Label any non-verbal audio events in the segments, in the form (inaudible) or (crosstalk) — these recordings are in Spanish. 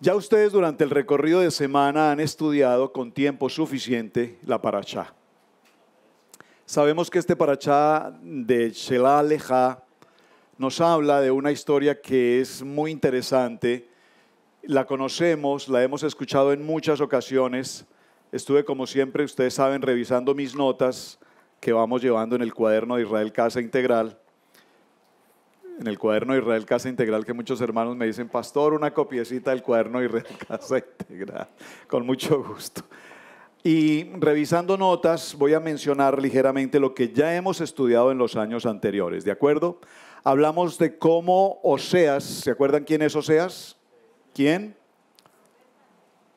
Ya ustedes durante el recorrido de semana han estudiado con tiempo suficiente la parachá. Sabemos que este parachá de Shelah Aleja nos habla de una historia que es muy interesante. La conocemos, la hemos escuchado en muchas ocasiones. Estuve, como siempre, ustedes saben, revisando mis notas que vamos llevando en el cuaderno de Israel Casa Integral en el cuaderno Israel Casa Integral, que muchos hermanos me dicen, pastor, una copiecita del cuaderno Israel (laughs) Casa Integral, con mucho gusto. Y revisando notas, voy a mencionar ligeramente lo que ya hemos estudiado en los años anteriores, ¿de acuerdo? Hablamos de cómo Oseas, ¿se acuerdan quién es Oseas? ¿Quién?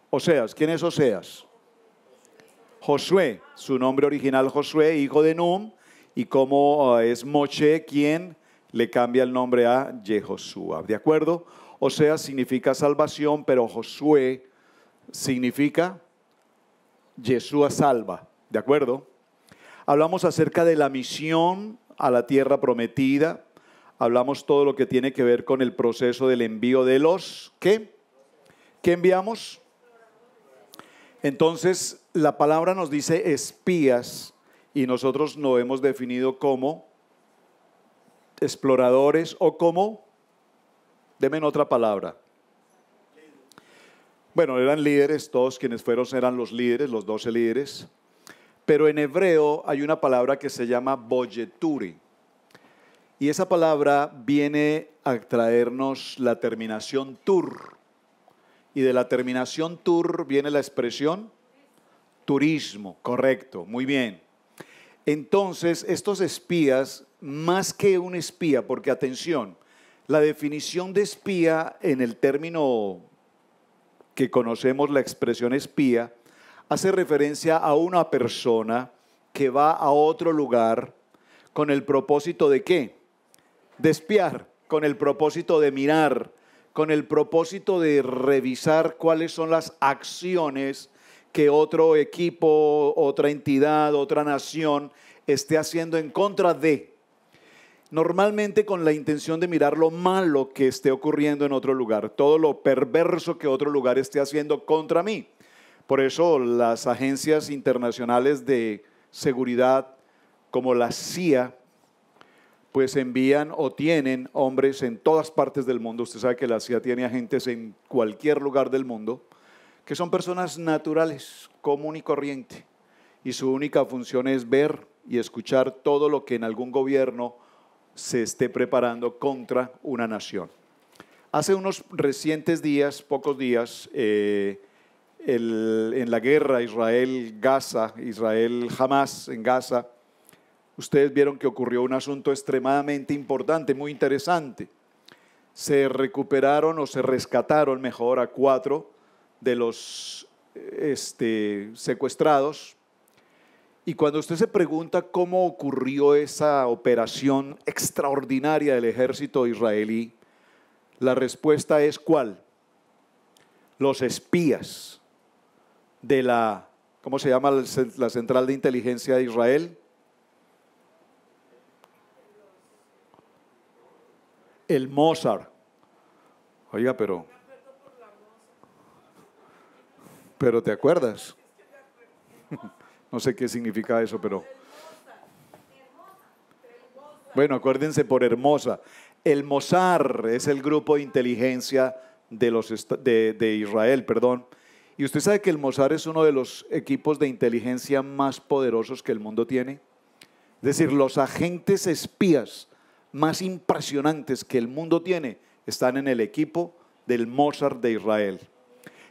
Oseas, ¿quién es Oseas? Josué, su nombre original Josué, hijo de Num, y cómo eh, es Moche, ¿quién? le cambia el nombre a Yehoshua. ¿De acuerdo? O sea, significa salvación, pero Josué significa Yeshua salva. ¿De acuerdo? Hablamos acerca de la misión a la tierra prometida. Hablamos todo lo que tiene que ver con el proceso del envío de los. ¿Qué? ¿Qué enviamos? Entonces, la palabra nos dice espías y nosotros no hemos definido como exploradores o como, en otra palabra. Bueno, eran líderes, todos quienes fueron eran los líderes, los doce líderes. Pero en hebreo hay una palabra que se llama boyeturi. Y esa palabra viene a traernos la terminación tur. Y de la terminación tur viene la expresión turismo, correcto, muy bien. Entonces, estos espías más que un espía, porque atención, la definición de espía en el término que conocemos, la expresión espía, hace referencia a una persona que va a otro lugar con el propósito de qué? De espiar, con el propósito de mirar, con el propósito de revisar cuáles son las acciones que otro equipo, otra entidad, otra nación esté haciendo en contra de normalmente con la intención de mirar lo malo que esté ocurriendo en otro lugar, todo lo perverso que otro lugar esté haciendo contra mí. Por eso las agencias internacionales de seguridad como la CIA, pues envían o tienen hombres en todas partes del mundo. Usted sabe que la CIA tiene agentes en cualquier lugar del mundo, que son personas naturales, común y corriente. Y su única función es ver y escuchar todo lo que en algún gobierno se esté preparando contra una nación. Hace unos recientes días, pocos días, eh, en la guerra Israel-Gaza, israel jamás en Gaza, ustedes vieron que ocurrió un asunto extremadamente importante, muy interesante. Se recuperaron o se rescataron, mejor, a cuatro de los este, secuestrados y cuando usted se pregunta cómo ocurrió esa operación extraordinaria del ejército israelí, la respuesta es cuál? Los espías de la, ¿cómo se llama la central de inteligencia de Israel? El Mozart. Oiga, pero... Pero te acuerdas. (laughs) No sé qué significa eso, pero... Bueno, acuérdense por hermosa. El Mossar es el grupo de inteligencia de, los de, Israel, perdón. Y usted sabe que el Mossar es uno de los equipos de inteligencia más poderosos que el mundo tiene. Es decir, los agentes espías más impresionantes que el mundo tiene están en el equipo del Mozart de Israel.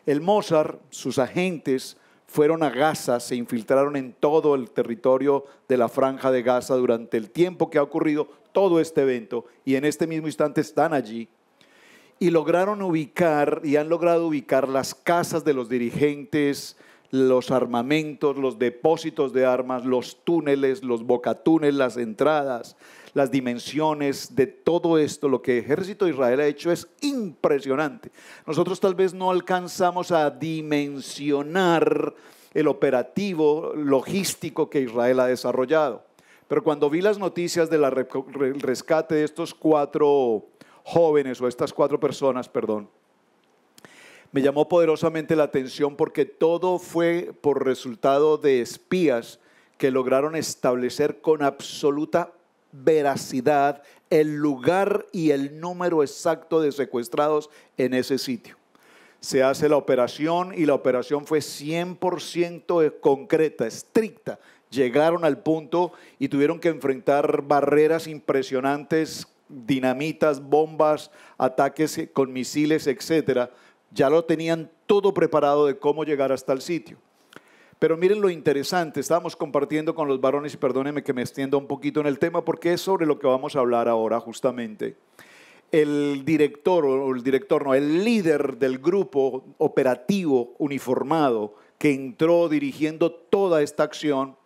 El Mozart sus agentes, fueron a Gaza, se infiltraron en todo el territorio de la franja de Gaza durante el tiempo que ha ocurrido todo este evento y en este mismo instante están allí y lograron ubicar y han logrado ubicar las casas de los dirigentes los armamentos, los depósitos de armas, los túneles, los bocatúneles, las entradas, las dimensiones de todo esto, lo que el ejército de Israel ha hecho es impresionante. Nosotros tal vez no alcanzamos a dimensionar el operativo logístico que Israel ha desarrollado. Pero cuando vi las noticias del rescate de estos cuatro jóvenes o estas cuatro personas, perdón, me llamó poderosamente la atención porque todo fue por resultado de espías que lograron establecer con absoluta veracidad el lugar y el número exacto de secuestrados en ese sitio. Se hace la operación y la operación fue 100% concreta, estricta. Llegaron al punto y tuvieron que enfrentar barreras impresionantes, dinamitas, bombas, ataques con misiles, etcétera, ya lo tenían todo preparado de cómo llegar hasta el sitio. Pero miren lo interesante, estábamos compartiendo con los varones, y perdónenme que me extienda un poquito en el tema, porque es sobre lo que vamos a hablar ahora justamente. El director, o el director no, el líder del grupo operativo uniformado que entró dirigiendo toda esta acción,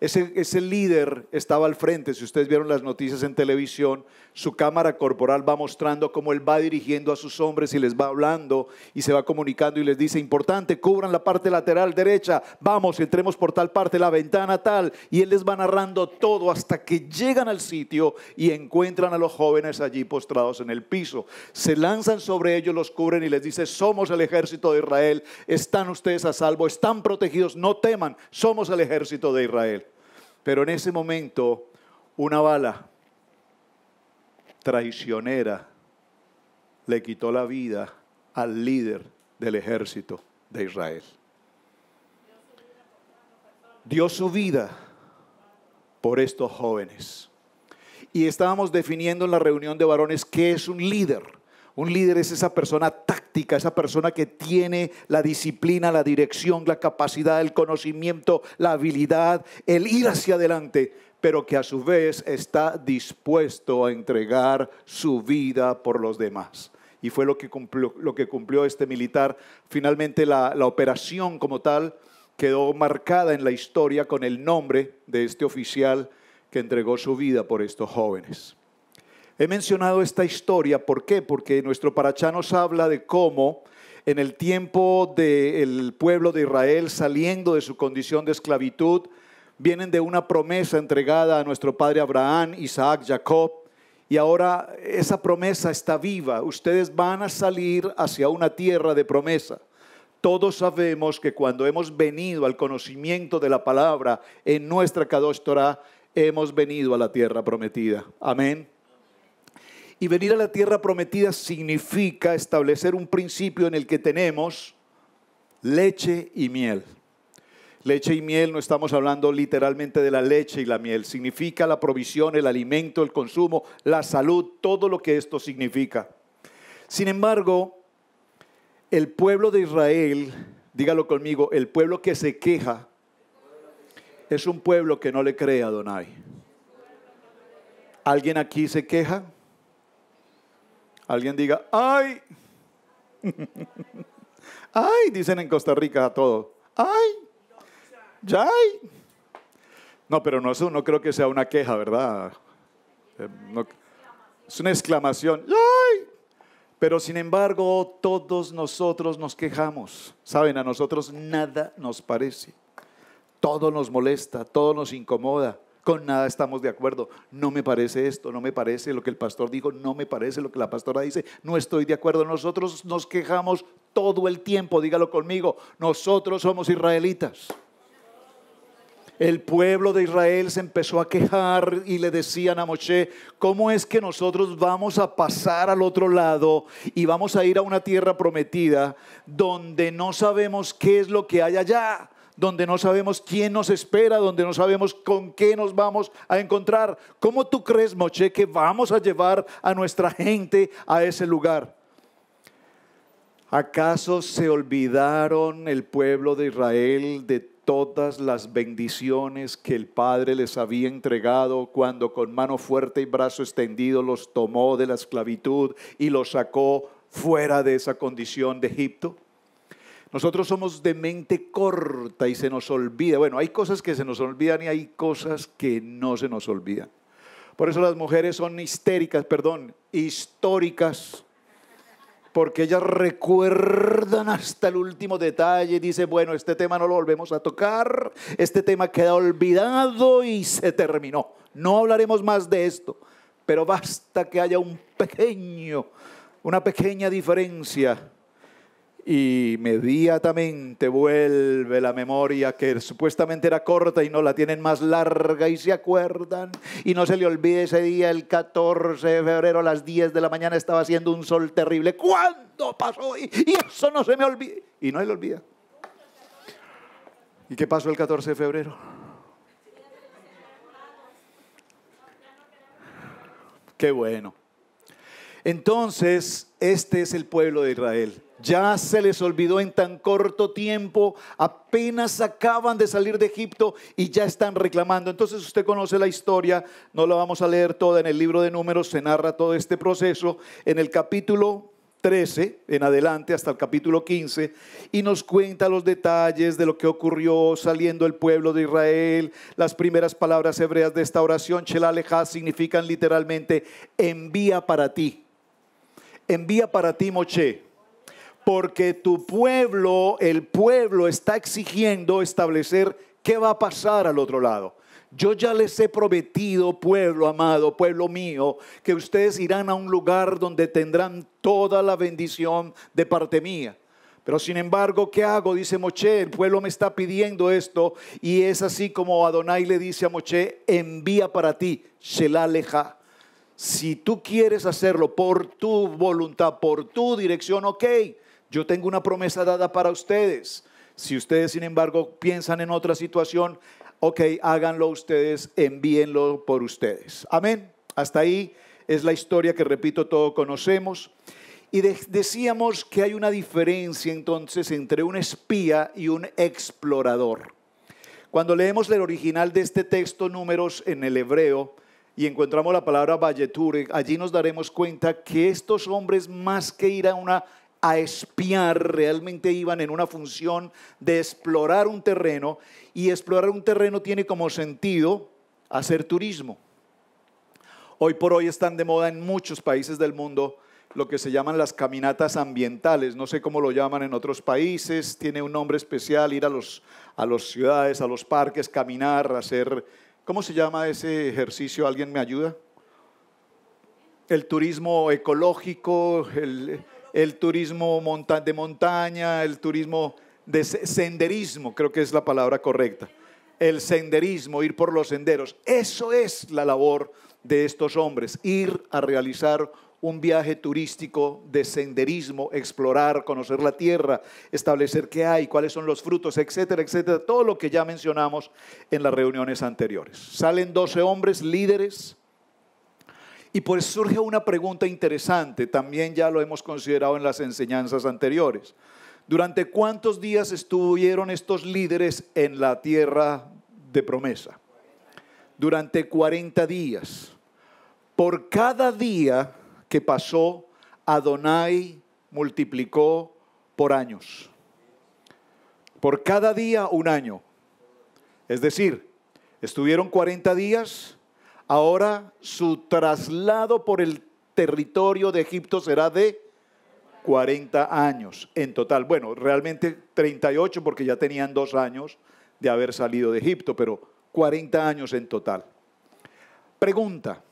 ese, líder estaba al frente, si ustedes vieron las noticias en televisión, su cámara corporal va mostrando cómo él va dirigiendo a sus hombres y les va hablando y se va comunicando y les dice, importante, cubran la parte lateral derecha, vamos, entremos por tal parte, la ventana tal, y él les va narrando todo hasta que llegan al sitio y encuentran a los jóvenes allí postrados en el piso. Se lanzan sobre ellos, los cubren y les dice, somos el ejército de Israel, están ustedes a salvo, están protegidos, no teman, somos el ejército de Israel. Pero en ese momento, una bala traicionera le quitó la vida al líder del ejército de Israel. Dio su vida por estos jóvenes. Y estábamos definiendo en la reunión de varones qué es un líder. Un líder es esa persona táctica, esa persona que tiene la disciplina, la dirección, la capacidad, el conocimiento, la habilidad, el ir hacia adelante, pero que a su vez está dispuesto a entregar su vida por los demás. Y fue lo que cumplió, este militar. Finalmente la operación como tal quedó marcada en la historia con el nombre de este oficial que entregó su vida por estos jóvenes. He mencionado esta historia, ¿por qué? Porque nuestro parachá nos habla de cómo en el tiempo del pueblo de Israel saliendo de su condición de esclavitud, vienen de una promesa entregada a nuestro padre Abraham, Isaac, Jacob, y ahora esa promesa está viva. Ustedes van a salir hacia una tierra de promesa. Todos sabemos que cuando hemos venido al conocimiento de la palabra en nuestra Kadosh Torah, hemos venido a la tierra prometida. Amén. Y venir a la tierra prometida significa establecer un principio en el que tenemos leche y miel. Leche y miel no estamos hablando literalmente de la leche y la miel, significa la provisión, el alimento, el consumo, la salud, todo lo que esto significa. Sin embargo, el pueblo de Israel, dígalo conmigo, el pueblo que se queja es un pueblo que no le cree a Donai. ¿Alguien aquí se queja? Alguien diga, ¡ay! (laughs) ¡Ay! Dicen en Costa Rica a todo. ¡Ay! ¡Ya! No, pero no, no creo que sea una queja, ¿verdad? Eh, es una exclamación. ¡Ay! Pero sin embargo, todos nosotros nos quejamos. Saben, a nosotros nada nos parece. Todo nos molesta, todo nos incomoda con nada estamos de acuerdo. No me parece esto, no me parece lo que el pastor dijo, no me parece lo que la pastora dice, no estoy de acuerdo. Nosotros nos quejamos todo el tiempo, dígalo conmigo, nosotros somos israelitas. El pueblo de Israel se empezó a quejar y le decían a Moshe, ¿cómo es que nosotros vamos a pasar al otro lado y vamos a ir a una tierra prometida donde no sabemos qué es lo que hay allá? donde no sabemos quién nos espera, donde no sabemos con qué nos vamos a encontrar. ¿Cómo tú crees, Moche, que vamos a llevar a nuestra gente a ese lugar? ¿Acaso se olvidaron el pueblo de Israel de todas las bendiciones que el Padre les había entregado cuando con mano fuerte y brazo extendido los tomó de la esclavitud y los sacó fuera de esa condición de Egipto? Nosotros somos de mente corta y se nos olvida. Bueno, hay cosas que se nos olvidan y hay cosas que no se nos olvidan. Por eso las mujeres son histéricas, perdón, históricas, porque ellas recuerdan hasta el último detalle, y dice, bueno, este tema no lo volvemos a tocar, este tema queda olvidado y se terminó. No hablaremos más de esto, pero basta que haya un pequeño, una pequeña diferencia y inmediatamente vuelve la memoria que supuestamente era corta y no la tienen más larga y se acuerdan. Y no se le olvide ese día, el 14 de febrero a las 10 de la mañana estaba haciendo un sol terrible. ¿Cuándo pasó? Y, y eso no se me olvida. Y no se le olvida. ¿Y qué pasó el 14 de febrero? Qué bueno. Entonces, este es el pueblo de Israel. Ya se les olvidó en tan corto tiempo, apenas acaban de salir de Egipto y ya están reclamando. Entonces usted conoce la historia, no la vamos a leer toda en el libro de números, se narra todo este proceso en el capítulo 13 en adelante hasta el capítulo 15 y nos cuenta los detalles de lo que ocurrió saliendo el pueblo de Israel. Las primeras palabras hebreas de esta oración, Chelaleja, significan literalmente envía para ti. Envía para ti, Moche porque tu pueblo, el pueblo está exigiendo establecer qué va a pasar al otro lado. Yo ya les he prometido, pueblo amado, pueblo mío, que ustedes irán a un lugar donde tendrán toda la bendición de parte mía. Pero sin embargo, ¿qué hago? Dice Moche, el pueblo me está pidiendo esto. Y es así como Adonai le dice a Moche, envía para ti, aleja. Si tú quieres hacerlo por tu voluntad, por tu dirección, ok. Yo tengo una promesa dada para ustedes. Si ustedes, sin embargo, piensan en otra situación, ok, háganlo ustedes, envíenlo por ustedes. Amén. Hasta ahí es la historia que, repito, todos conocemos. Y decíamos que hay una diferencia entonces entre un espía y un explorador. Cuando leemos el original de este texto, números en el hebreo, y encontramos la palabra valleture, allí nos daremos cuenta que estos hombres, más que ir a una a espiar, realmente iban en una función de explorar un terreno y explorar un terreno tiene como sentido hacer turismo. Hoy por hoy están de moda en muchos países del mundo lo que se llaman las caminatas ambientales, no sé cómo lo llaman en otros países, tiene un nombre especial, ir a las a los ciudades, a los parques, caminar, hacer, ¿cómo se llama ese ejercicio? ¿Alguien me ayuda? El turismo ecológico, el, el turismo de montaña, el turismo de senderismo, creo que es la palabra correcta. El senderismo, ir por los senderos. Eso es la labor de estos hombres, ir a realizar un viaje turístico de senderismo, explorar, conocer la tierra, establecer qué hay, cuáles son los frutos, etcétera, etcétera, todo lo que ya mencionamos en las reuniones anteriores. Salen 12 hombres líderes y por surge una pregunta interesante, también ya lo hemos considerado en las enseñanzas anteriores. ¿Durante cuántos días estuvieron estos líderes en la tierra de promesa? Durante 40 días. Por cada día que pasó, Adonai multiplicó por años. Por cada día un año. Es decir, estuvieron 40 días Ahora su traslado por el territorio de Egipto será de 40 años en total. Bueno, realmente 38 porque ya tenían dos años de haber salido de Egipto, pero 40 años en total. Pregunta,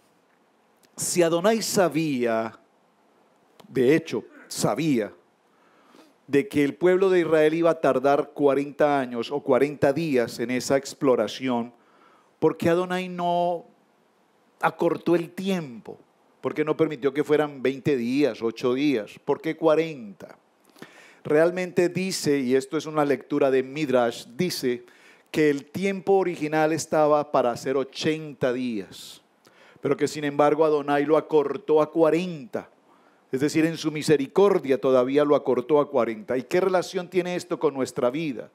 si Adonai sabía, de hecho, sabía, de que el pueblo de Israel iba a tardar 40 años o 40 días en esa exploración, ¿por qué Adonai no acortó el tiempo, porque no permitió que fueran 20 días, 8 días, porque 40? Realmente dice, y esto es una lectura de Midrash, dice que el tiempo original estaba para hacer 80 días, pero que sin embargo Adonai lo acortó a 40. Es decir, en su misericordia todavía lo acortó a 40. ¿Y qué relación tiene esto con nuestra vida?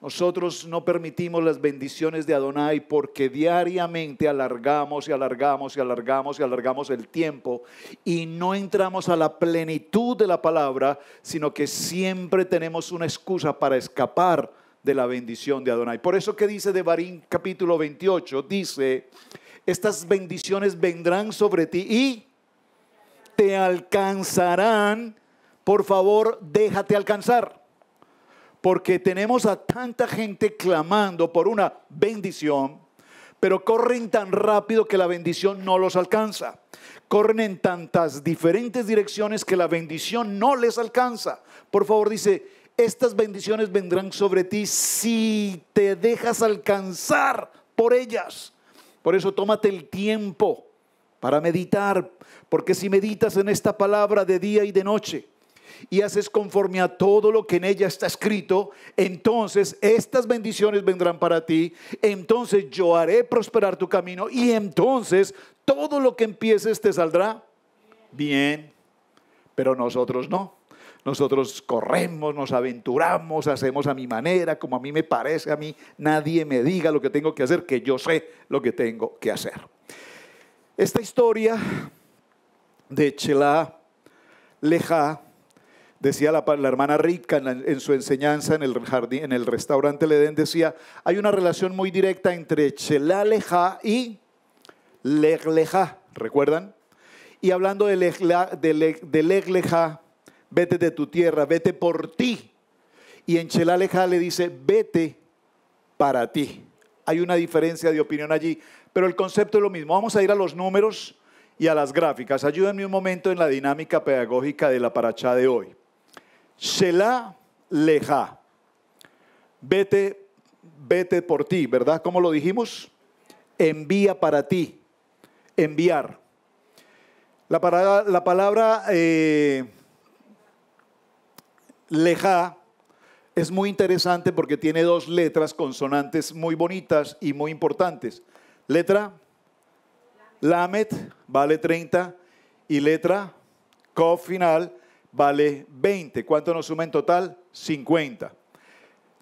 Nosotros no permitimos las bendiciones de Adonai porque diariamente alargamos y alargamos y alargamos y alargamos el tiempo y no entramos a la plenitud de la palabra, sino que siempre tenemos una excusa para escapar de la bendición de Adonai. Por eso que dice de Barín capítulo 28, dice, estas bendiciones vendrán sobre ti y te alcanzarán. Por favor, déjate alcanzar porque tenemos a tanta gente clamando por una bendición, pero corren tan rápido que la bendición no los alcanza. Corren en tantas diferentes direcciones que la bendición no les alcanza. Por favor, dice, estas bendiciones vendrán sobre ti si te dejas alcanzar por ellas. Por eso tómate el tiempo para meditar, porque si meditas en esta palabra de día y de noche, y haces conforme a todo lo que en ella está escrito, entonces estas bendiciones vendrán para ti, entonces yo haré prosperar tu camino y entonces todo lo que empieces te saldrá bien. Pero nosotros no. Nosotros corremos, nos aventuramos, hacemos a mi manera, como a mí me parece, a mí nadie me diga lo que tengo que hacer, que yo sé lo que tengo que hacer. Esta historia de Chela Leja Decía la, hermana rica en, su enseñanza en el, jardín, en el restaurante decía, hay una relación muy directa entre Chelaleja y Legleja, ¿recuerdan? Y hablando de, legleja, vete de tu tierra, vete por ti. Y en Chelaleja le dice, vete para ti. Hay una diferencia de opinión allí, pero el concepto es lo mismo. Vamos a ir a los números y a las gráficas. Ayúdenme un momento en la dinámica pedagógica de la paracha de hoy. Shela leja. Vete, vete por ti, ¿verdad? ¿Cómo lo dijimos? Envía para ti. Enviar. La, palabra eh, leja es muy interesante porque tiene dos letras consonantes muy bonitas y muy importantes. Letra Lamet, vale 30, y letra Kof final, vale 20. ¿Cuánto nos suma en total? 50.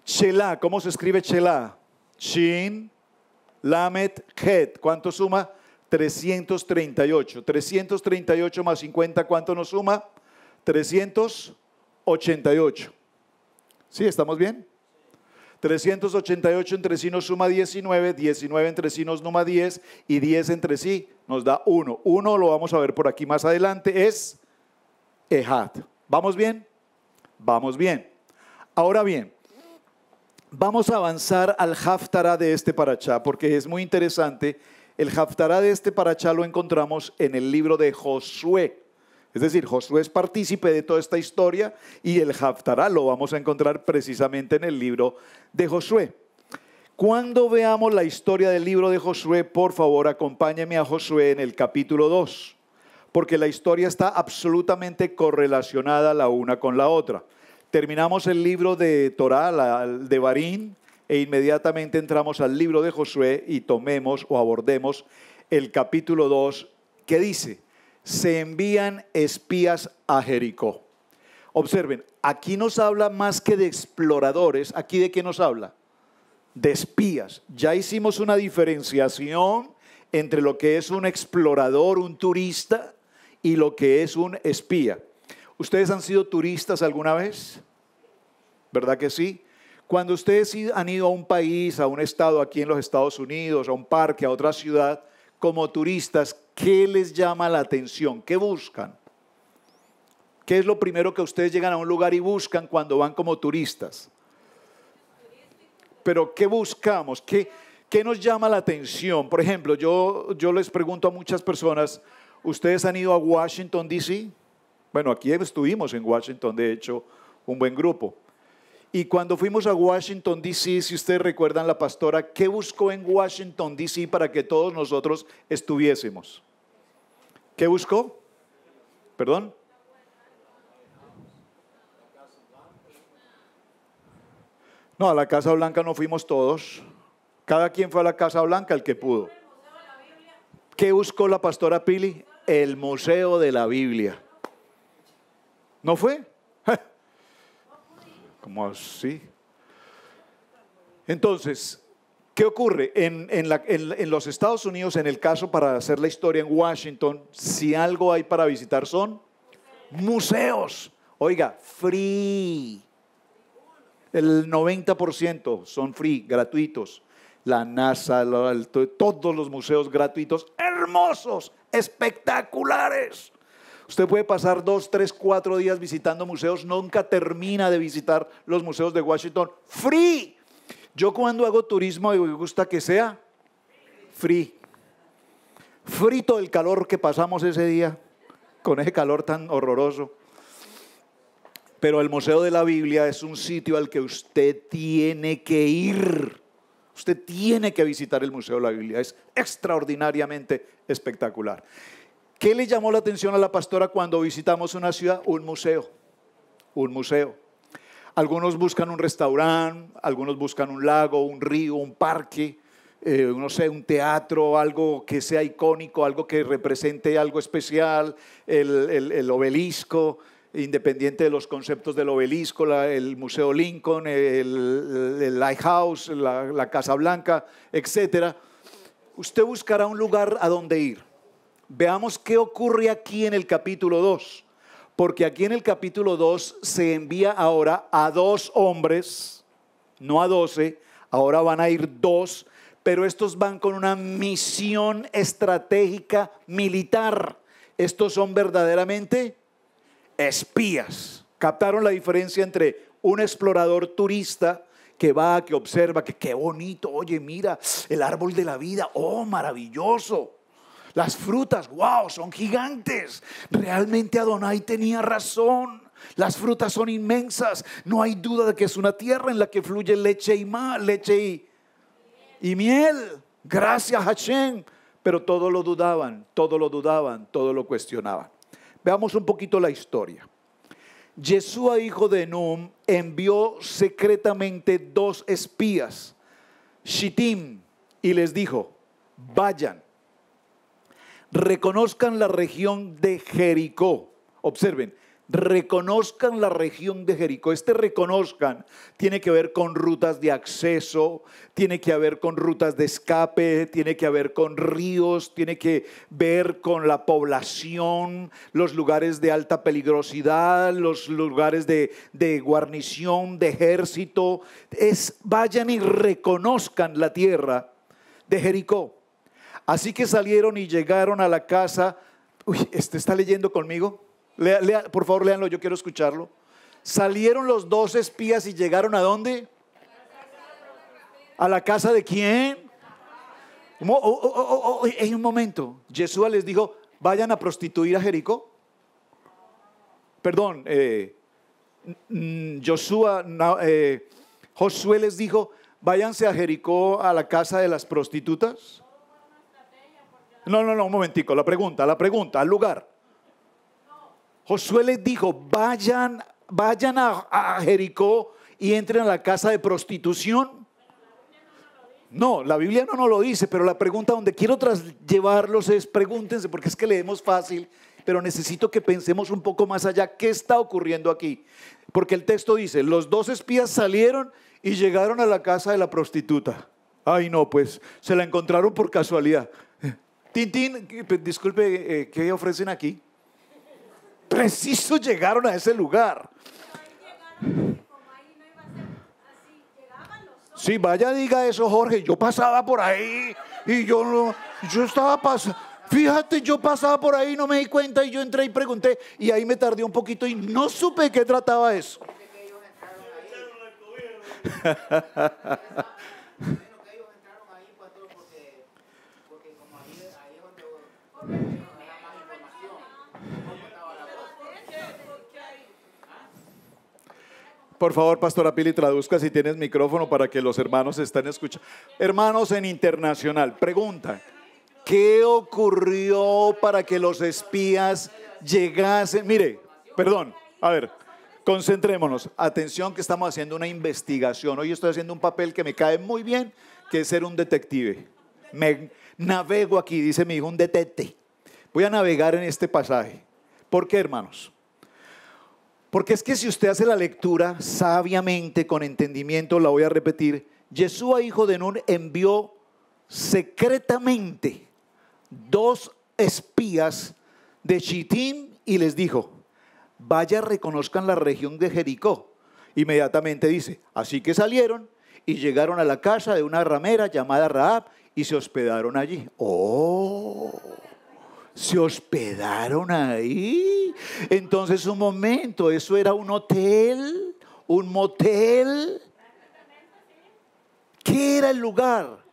Chelá, ¿cómo se escribe Chelá? Shin, Lamet, Het. ¿Cuánto suma? 338. 338 más 50, ¿cuánto nos suma? 388. ¿Sí? ¿Estamos bien? 388 entre sí nos suma 19, 19 entre sí nos suma 10 y 10 entre sí nos da 1. 1 lo vamos a ver por aquí más adelante, es Ejat, ¿Vamos bien? Vamos bien. Ahora bien, vamos a avanzar al Haftará de este parachá, porque es muy interesante. El Haftará de este parachá lo encontramos en el libro de Josué. Es decir, Josué es partícipe de toda esta historia y el Haftará lo vamos a encontrar precisamente en el libro de Josué. Cuando veamos la historia del libro de Josué, por favor, acompáñame a Josué en el capítulo 2 porque la historia está absolutamente correlacionada la una con la otra. Terminamos el libro de Torá, el de Barín, e inmediatamente entramos al libro de Josué y tomemos o abordemos el capítulo 2 que dice, se envían espías a Jericó. Observen, aquí nos habla más que de exploradores, aquí de qué nos habla? De espías. Ya hicimos una diferenciación entre lo que es un explorador, un turista, y lo que es un espía. ¿Ustedes han sido turistas alguna vez? ¿Verdad que sí? Cuando ustedes han ido a un país, a un estado aquí en los Estados Unidos, a un parque, a otra ciudad, como turistas, ¿qué les llama la atención? ¿Qué buscan? ¿Qué es lo primero que ustedes llegan a un lugar y buscan cuando van como turistas? Pero ¿qué buscamos? ¿Qué, nos llama la atención? Por ejemplo, yo, yo les pregunto a muchas personas, ¿Ustedes han ido a Washington, D.C.? Bueno, aquí estuvimos en Washington, de hecho, un buen grupo. Y cuando fuimos a Washington, D.C., si ustedes recuerdan la pastora, ¿qué buscó en Washington, D.C. para que todos nosotros estuviésemos? ¿Qué buscó? ¿Perdón? No, a la Casa Blanca no fuimos todos. Cada quien fue a la Casa Blanca el que pudo. ¿Qué buscó la pastora Pili? el Museo de la Biblia. ¿No fue? ¿Cómo así? Entonces, ¿qué ocurre? En, los Estados Unidos, en el caso para hacer la historia en Washington, si algo hay para visitar son museos. Oiga, free. El 90% son free, gratuitos. La NASA, todos los museos gratuitos, hermosos espectaculares. Usted puede pasar dos, tres, cuatro días visitando museos, nunca termina de visitar los museos de Washington. Free. Yo cuando hago turismo me gusta que sea free. Frito el calor que pasamos ese día, con ese calor tan horroroso. Pero el Museo de la Biblia es un sitio al que usted tiene que ir. Usted tiene que visitar el Museo de la Biblia, es extraordinariamente espectacular. ¿Qué le llamó la atención a la pastora cuando visitamos una ciudad? Un museo, un museo. Algunos buscan un restaurante, algunos buscan un lago, un río, un parque, eh, no sé, un teatro, algo que sea icónico, algo que represente algo especial, el obelisco, independiente de los conceptos del obelisco, el Museo Lincoln, el, Lighthouse, la, la, Casa Blanca, etc., usted buscará un lugar a donde ir. Veamos qué ocurre aquí en el capítulo 2, porque aquí en el capítulo 2 se envía ahora a dos hombres, no a doce, ahora van a ir dos, pero estos van con una misión estratégica militar. Estos son verdaderamente espías. Captaron la diferencia entre un explorador turista que va, que observa, que qué bonito, oye, mira, el árbol de la vida, oh, maravilloso. Las frutas, wow, son gigantes. Realmente Adonai tenía razón. Las frutas son inmensas. No hay duda de que es una tierra en la que fluye leche y y, miel. Gracias A Hashem. Pero todo lo dudaban, todo lo dudaban, todo lo cuestionaban. Veamos un poquito la historia. Yeshua, hijo de Num, envió secretamente dos espías, Shitim, y les dijo, vayan, reconozcan la región de Jericó. Observen, reconozcan la región de Jericó. Este reconozcan tiene que ver con rutas de acceso, tiene que ver con rutas de escape, tiene que ver con ríos, tiene que ver con la población, los lugares de alta peligrosidad, los lugares de, guarnición, de ejército. Es, vayan y reconozcan la tierra de Jericó. Así que salieron y llegaron a la casa. Uy, ¿este está leyendo conmigo? por favor, léanlo, yo quiero escucharlo. Salieron los dos espías y llegaron a dónde? ¿A la casa de quién? Oh, oh, oh, en un momento, Yeshua les dijo, vayan a prostituir a Jericó. Perdón, eh, mm, eh, Josué les dijo, váyanse a Jericó a la casa de las prostitutas. No, no, no, un momentico, la pregunta, la pregunta, al lugar. Josué les dijo, vayan, vayan a, Jericó y entren a la casa de prostitución. No, la Biblia no nos lo dice, pero la pregunta donde quiero tras llevarlos es, pregúntense, porque es que leemos fácil, pero necesito que pensemos un poco más allá, ¿qué está ocurriendo aquí? Porque el texto dice, los dos espías salieron y llegaron a la casa de la prostituta. Ay, no, pues se la encontraron por casualidad. Tintín, disculpe, eh, ¿qué ofrecen aquí? preciso llegaron a ese lugar. Si vaya diga eso, Jorge, yo pasaba por ahí y yo no, yo estaba pasando. Fíjate, yo pasaba por ahí, no me di cuenta y yo entré y pregunté y ahí me tardé un poquito y no supe qué trataba eso. (laughs) Por favor, Pastora Pili, traduzca si tienes micrófono para que los hermanos estén escuchando. Hermanos en internacional, pregunta, ¿qué ocurrió para que los espías llegasen? Mire, perdón, a ver, concentrémonos. Atención que estamos haciendo una investigación. Hoy estoy haciendo un papel que me cae muy bien, que es ser un detective. Me navego aquí, dice mi hijo, un detete. Voy a navegar en este pasaje. ¿Por qué, hermanos? Porque es que si usted hace la lectura sabiamente, con entendimiento, la voy a repetir, Yeshua, hijo de Nun, envió secretamente dos espías de Shittim y les dijo, vaya reconozcan la región de Jericó. Inmediatamente dice, así que salieron y llegaron a la casa de una ramera llamada Raab y se hospedaron allí. ¡Oh! se hospedaron ahí. Entonces, un momento, eso era un hotel, un motel. ¿Qué era el lugar?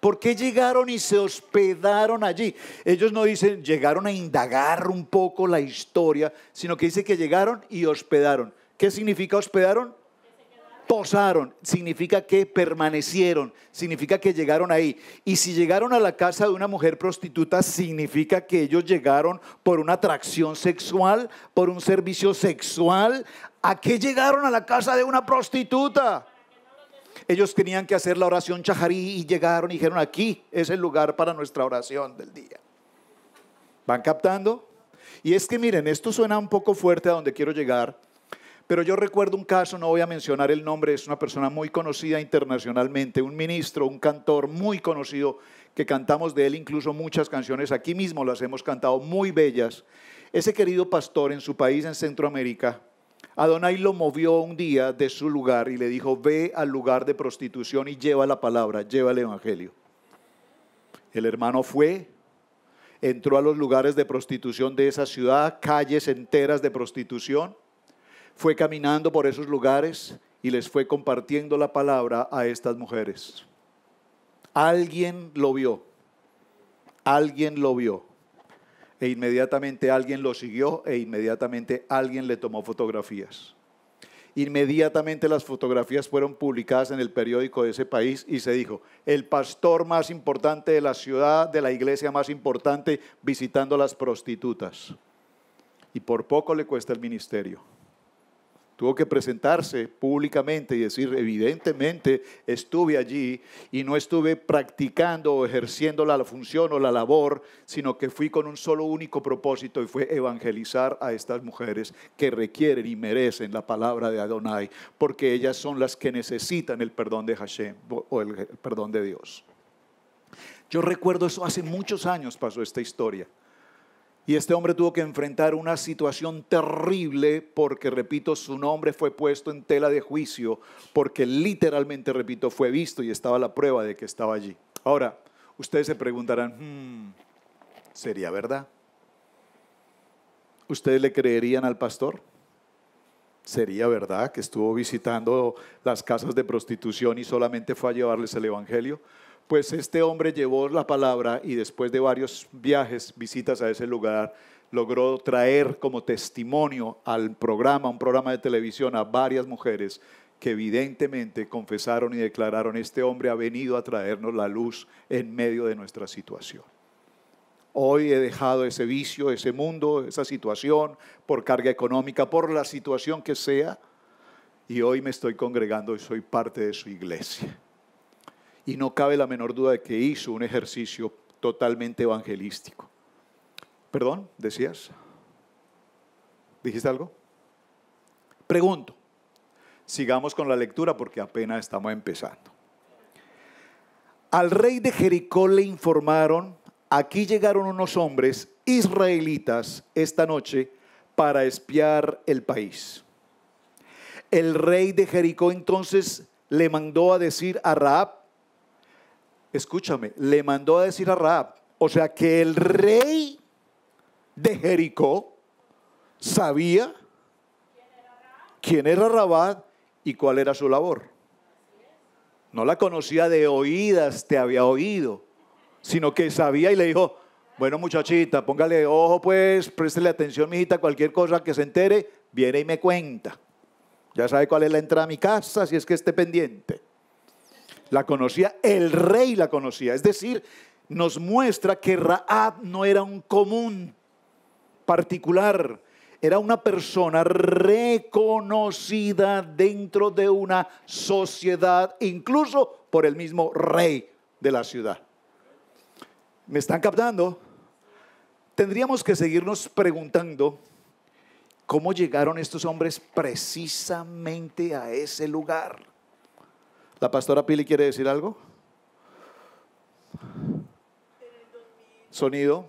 ¿Por qué llegaron y se hospedaron allí? Ellos no dicen, llegaron a indagar un poco la historia, sino que dice que llegaron y hospedaron. ¿Qué significa hospedaron? posaron, significa que permanecieron, significa que llegaron ahí. Y si llegaron a la casa de una mujer prostituta, significa que ellos llegaron por una atracción sexual, por un servicio sexual. ¿A qué llegaron a la casa de una prostituta? Ellos tenían que hacer la oración chajarí y llegaron y dijeron, aquí es el lugar para nuestra oración del día. ¿Van captando? Y es que miren, esto suena un poco fuerte a donde quiero llegar pero yo recuerdo un caso, no voy a mencionar el nombre, es una persona muy conocida internacionalmente, un ministro, un cantor muy conocido, que cantamos de él incluso muchas canciones, aquí mismo las hemos cantado muy bellas. Ese querido pastor en su país, en Centroamérica, Adonai lo movió un día de su lugar y le dijo, ve al lugar de prostitución y lleva la palabra, lleva el Evangelio. El hermano fue, entró a los lugares de prostitución de esa ciudad, calles enteras de prostitución fue caminando por esos lugares y les fue compartiendo la palabra a estas mujeres. Alguien lo vio, alguien lo vio, e inmediatamente alguien lo siguió e inmediatamente alguien le tomó fotografías. Inmediatamente las fotografías fueron publicadas en el periódico de ese país y se dijo, el pastor más importante de la ciudad, de la iglesia más importante, visitando a las prostitutas. Y por poco le cuesta el ministerio tuvo que presentarse públicamente y decir, evidentemente estuve allí y no estuve practicando o ejerciendo la función o la labor, sino que fui con un solo único propósito y fue evangelizar a estas mujeres que requieren y merecen la palabra de Adonai, porque ellas son las que necesitan el perdón de Hashem o el perdón de Dios. Yo recuerdo eso, hace muchos años pasó esta historia. Y este hombre tuvo que enfrentar una situación terrible porque, repito, su nombre fue puesto en tela de juicio, porque literalmente, repito, fue visto y estaba la prueba de que estaba allí. Ahora, ustedes se preguntarán, hmm, ¿sería verdad? ¿Ustedes le creerían al pastor? ¿Sería verdad que estuvo visitando las casas de prostitución y solamente fue a llevarles el Evangelio? Pues este hombre llevó la palabra y después de varios viajes, visitas a ese lugar, logró traer como testimonio al programa, un programa de televisión, a varias mujeres que evidentemente confesaron y declararon, este hombre ha venido a traernos la luz en medio de nuestra situación. Hoy he dejado ese vicio, ese mundo, esa situación, por carga económica, por la situación que sea, y hoy me estoy congregando y soy parte de su iglesia y no cabe la menor duda de que hizo un ejercicio totalmente evangelístico. Perdón, decías. ¿Dijiste algo? Pregunto. Sigamos con la lectura porque apenas estamos empezando. Al rey de Jericó le informaron, aquí llegaron unos hombres israelitas esta noche para espiar el país. El rey de Jericó entonces le mandó a decir a Raab, escúchame, le mandó a decir a Rab, o sea que el rey de Jericó sabía quién era Rabat y cuál era su labor. No la conocía de oídas, te había oído, sino que sabía y le dijo, bueno muchachita, póngale ojo pues, préstele atención, mijita, cualquier cosa que se entere, viene y me cuenta. Ya sabe cuál es la entrada a mi casa, si es que esté pendiente la conocía, el rey la conocía. Es decir, nos muestra que Raab no era un común particular, era una persona reconocida dentro de una sociedad, incluso por el mismo rey de la ciudad. ¿Me están captando? Tendríamos que seguirnos preguntando cómo llegaron estos hombres precisamente a ese lugar. ¿La pastora Pili quiere decir algo? Sonido.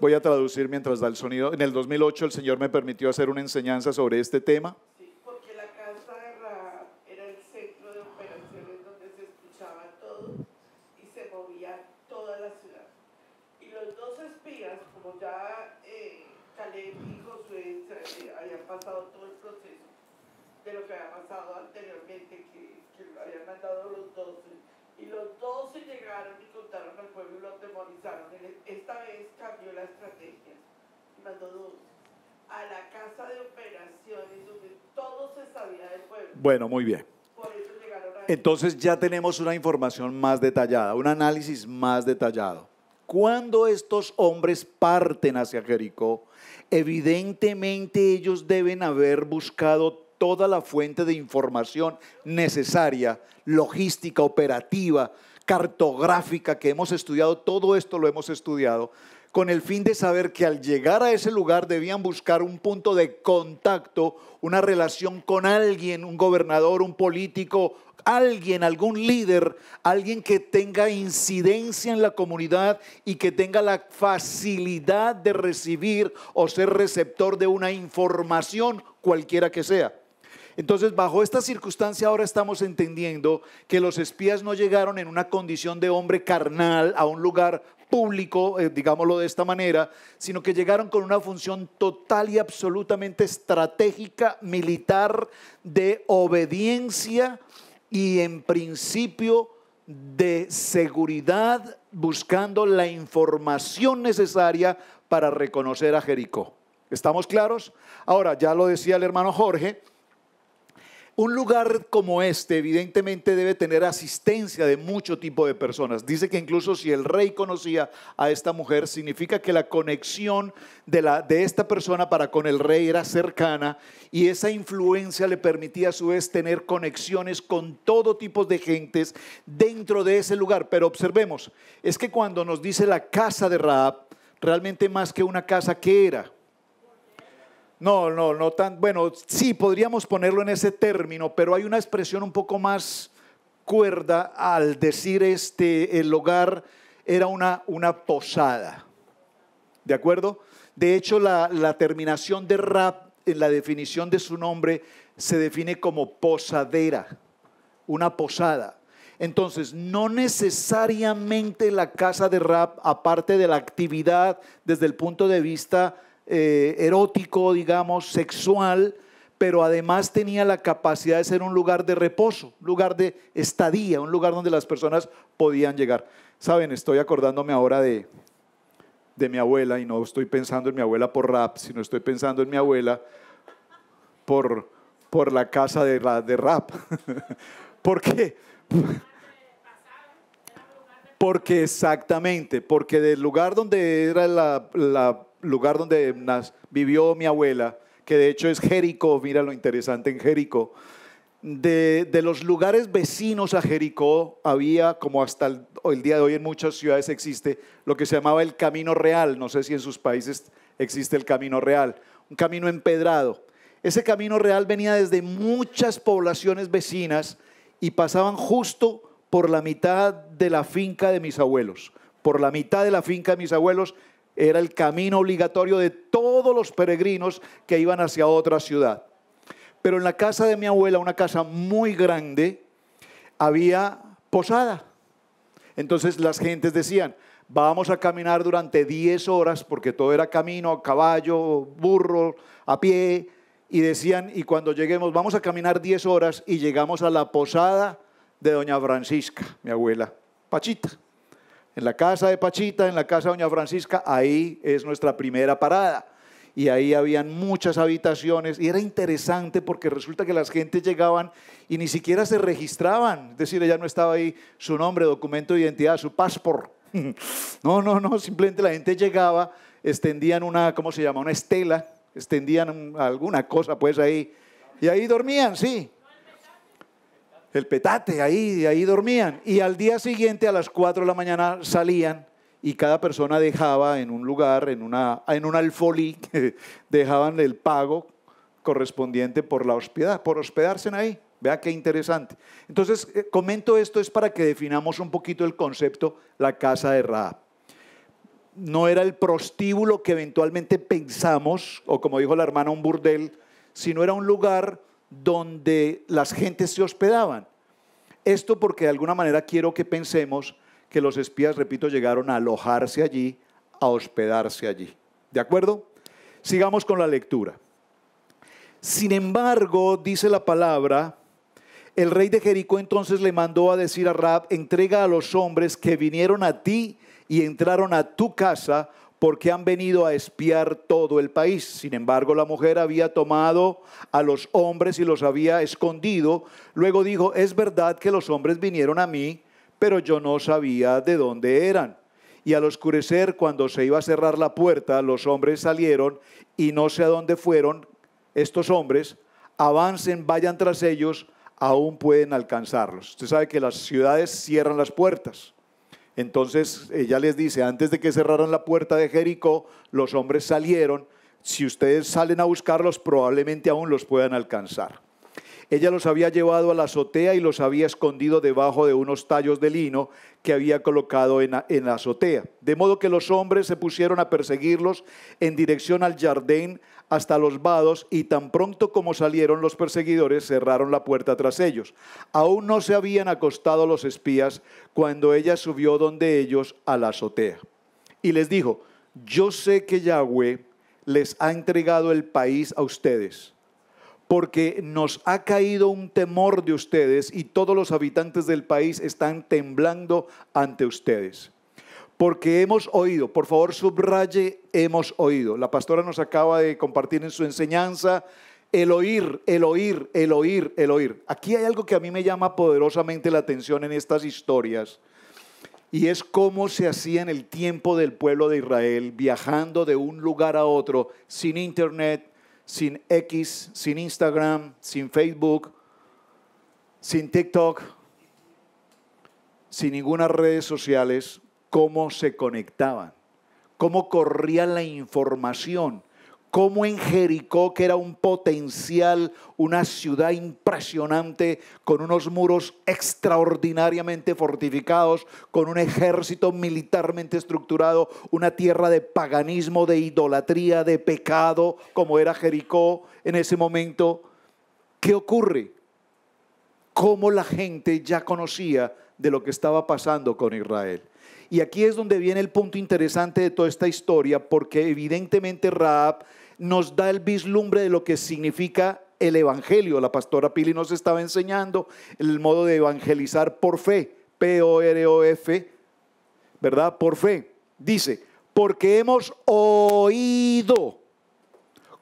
Voy a traducir mientras da el sonido. En el 2008 el Señor me permitió hacer una enseñanza sobre este tema pasado todo el proceso de lo que había pasado anteriormente, que, lo habían mandado los 12. Y los 12 llegaron y contaron al pueblo y lo atemorizaron. Esta vez cambió la estrategia y mandó dos a la casa de operaciones donde todo se sabía del pueblo. Bueno, muy bien. Entonces ya tenemos una información más detallada, un análisis más detallado. Cuando estos hombres parten hacia Jericó, evidentemente ellos deben haber buscado toda la fuente de información necesaria, logística, operativa, cartográfica que hemos estudiado, todo esto lo hemos estudiado con el fin de saber que al llegar a ese lugar debían buscar un punto de contacto, una relación con alguien, un gobernador, un político, alguien, algún líder, alguien que tenga incidencia en la comunidad y que tenga la facilidad de recibir o ser receptor de una información cualquiera que sea. Entonces, bajo esta circunstancia ahora estamos entendiendo que los espías no llegaron en una condición de hombre carnal a un lugar público, eh, digámoslo de esta manera, sino que llegaron con una función total y absolutamente estratégica, militar, de obediencia y en principio de seguridad, buscando la información necesaria para reconocer a Jericó. ¿Estamos claros? Ahora, ya lo decía el hermano Jorge, un lugar como este evidentemente debe tener asistencia de mucho tipo de personas. Dice que incluso si el rey conocía a esta mujer, significa que la conexión de, la, de esta persona para con el rey era cercana y esa influencia le permitía a su vez tener conexiones con todo tipo de gentes dentro de ese lugar. Pero observemos, es que cuando nos dice la casa de Raab, realmente más que una casa, ¿qué era? No, no, no tan, bueno, sí podríamos ponerlo en ese término, pero hay una expresión un poco más cuerda al decir este, el hogar era una, una posada. ¿De acuerdo? De hecho, la, la terminación de rap en la definición de su nombre se define como posadera, una posada. Entonces, no necesariamente la casa de rap, aparte de la actividad desde el punto de vista eh, erótico, digamos, sexual, pero además tenía la capacidad de ser un lugar de reposo, un lugar de estadía, un lugar donde las personas podían llegar. Saben, estoy acordándome ahora de, de mi abuela y no estoy pensando en mi abuela por rap, sino estoy pensando en mi abuela por, por la casa de, la, de rap. (laughs) ¿Por qué? Porque exactamente, porque del lugar donde era la lugar donde vivió mi abuela, que de hecho es Jericó, mira lo interesante en Jericó. De, los lugares vecinos a Jericó había, como hasta el, día de hoy en muchas ciudades existe, lo que se llamaba el Camino Real. No sé si en sus países existe el Camino Real, un camino empedrado. Ese Camino Real venía desde muchas poblaciones vecinas y pasaban justo por la mitad de la finca de mis abuelos. Por la mitad de la finca de mis abuelos era el camino obligatorio de todos los peregrinos que iban hacia otra ciudad. Pero en la casa de mi abuela, una casa muy grande, había posada. Entonces las gentes decían, vamos a caminar durante 10 horas, porque todo era camino, caballo, burro, a pie, y decían, y cuando lleguemos, vamos a caminar 10 horas y llegamos a la posada de doña Francisca, mi abuela, Pachita. En la casa de Pachita, en la casa de Doña Francisca, ahí es nuestra primera parada. Y ahí habían muchas habitaciones y era interesante porque resulta que las gentes llegaban y ni siquiera se registraban. Es decir, ya no estaba ahí su nombre, documento de identidad, su pasaporte. (laughs) No, no, no, simplemente la gente llegaba, extendían una, ¿cómo se llama? Una estela, extendían alguna cosa pues ahí. Y ahí dormían, sí, el petate, ahí, ahí dormían. Y al día siguiente, a las 4 de la mañana, salían y cada persona dejaba en un lugar, en una, en un alfolí, (laughs) dejaban el pago correspondiente por la hospedad, por hospedarse ahí. Vea qué interesante. Entonces, eh, comento esto es para que definamos un poquito el concepto la casa de Raab. No era el prostíbulo que eventualmente pensamos, o como dijo la hermana, un burdel, sino era un lugar donde las gentes se hospedaban. Esto porque de alguna manera quiero que pensemos que los espías, repito, llegaron a alojarse allí, a hospedarse allí. ¿De acuerdo? Sigamos con la lectura. Sin embargo, dice la palabra, el rey de Jericó entonces le mandó a decir a Rab, entrega a los hombres que vinieron a ti y entraron a tu casa porque han venido a espiar todo el país. Sin embargo, la mujer había tomado a los hombres y los había escondido. Luego dijo, es verdad que los hombres vinieron a mí, pero yo no sabía de dónde eran. Y al oscurecer, cuando se iba a cerrar la puerta, los hombres salieron y no sé a dónde fueron estos hombres. Avancen, vayan tras ellos, aún pueden alcanzarlos. Usted sabe que las ciudades cierran las puertas entonces ella les dice, antes de que cerraran la puerta de Jericó, los hombres salieron. Si ustedes salen a buscarlos, probablemente aún los puedan alcanzar. Ella los había llevado a la azotea y los había escondido debajo de unos tallos de lino que había colocado en la, azotea. De modo que los hombres se pusieron a perseguirlos en dirección al jardín hasta los vados y tan pronto como salieron los perseguidores cerraron la puerta tras ellos. Aún no se habían acostado los espías cuando ella subió donde ellos a la azotea. Y les dijo, yo sé que Yahweh les ha entregado el país a ustedes, porque nos ha caído un temor de ustedes y todos los habitantes del país están temblando ante ustedes porque hemos oído, por favor subraye, hemos oído. La pastora nos acaba de compartir en su enseñanza el oír, el oír, el oír, el oír. Aquí hay algo que a mí me llama poderosamente la atención en estas historias. Y es cómo se hacía en el tiempo del pueblo de Israel, viajando de un lugar a otro, sin internet, sin X, sin Instagram, sin Facebook, sin TikTok, sin ninguna redes sociales, cómo se conectaban, cómo corría la información, cómo en Jericó, que era un potencial, una ciudad impresionante, con unos muros extraordinariamente fortificados, con un ejército militarmente estructurado, una tierra de paganismo, de idolatría, de pecado, como era Jericó en ese momento. ¿Qué ocurre? ¿Cómo la gente ya conocía de lo que estaba pasando con Israel? Y aquí es donde viene el punto interesante de toda esta historia, porque evidentemente Raab nos da el vislumbre de lo que significa el Evangelio. La pastora Pili nos estaba enseñando el modo de evangelizar por fe, P-O-R-O-F, ¿verdad? Por fe. Dice, porque hemos oído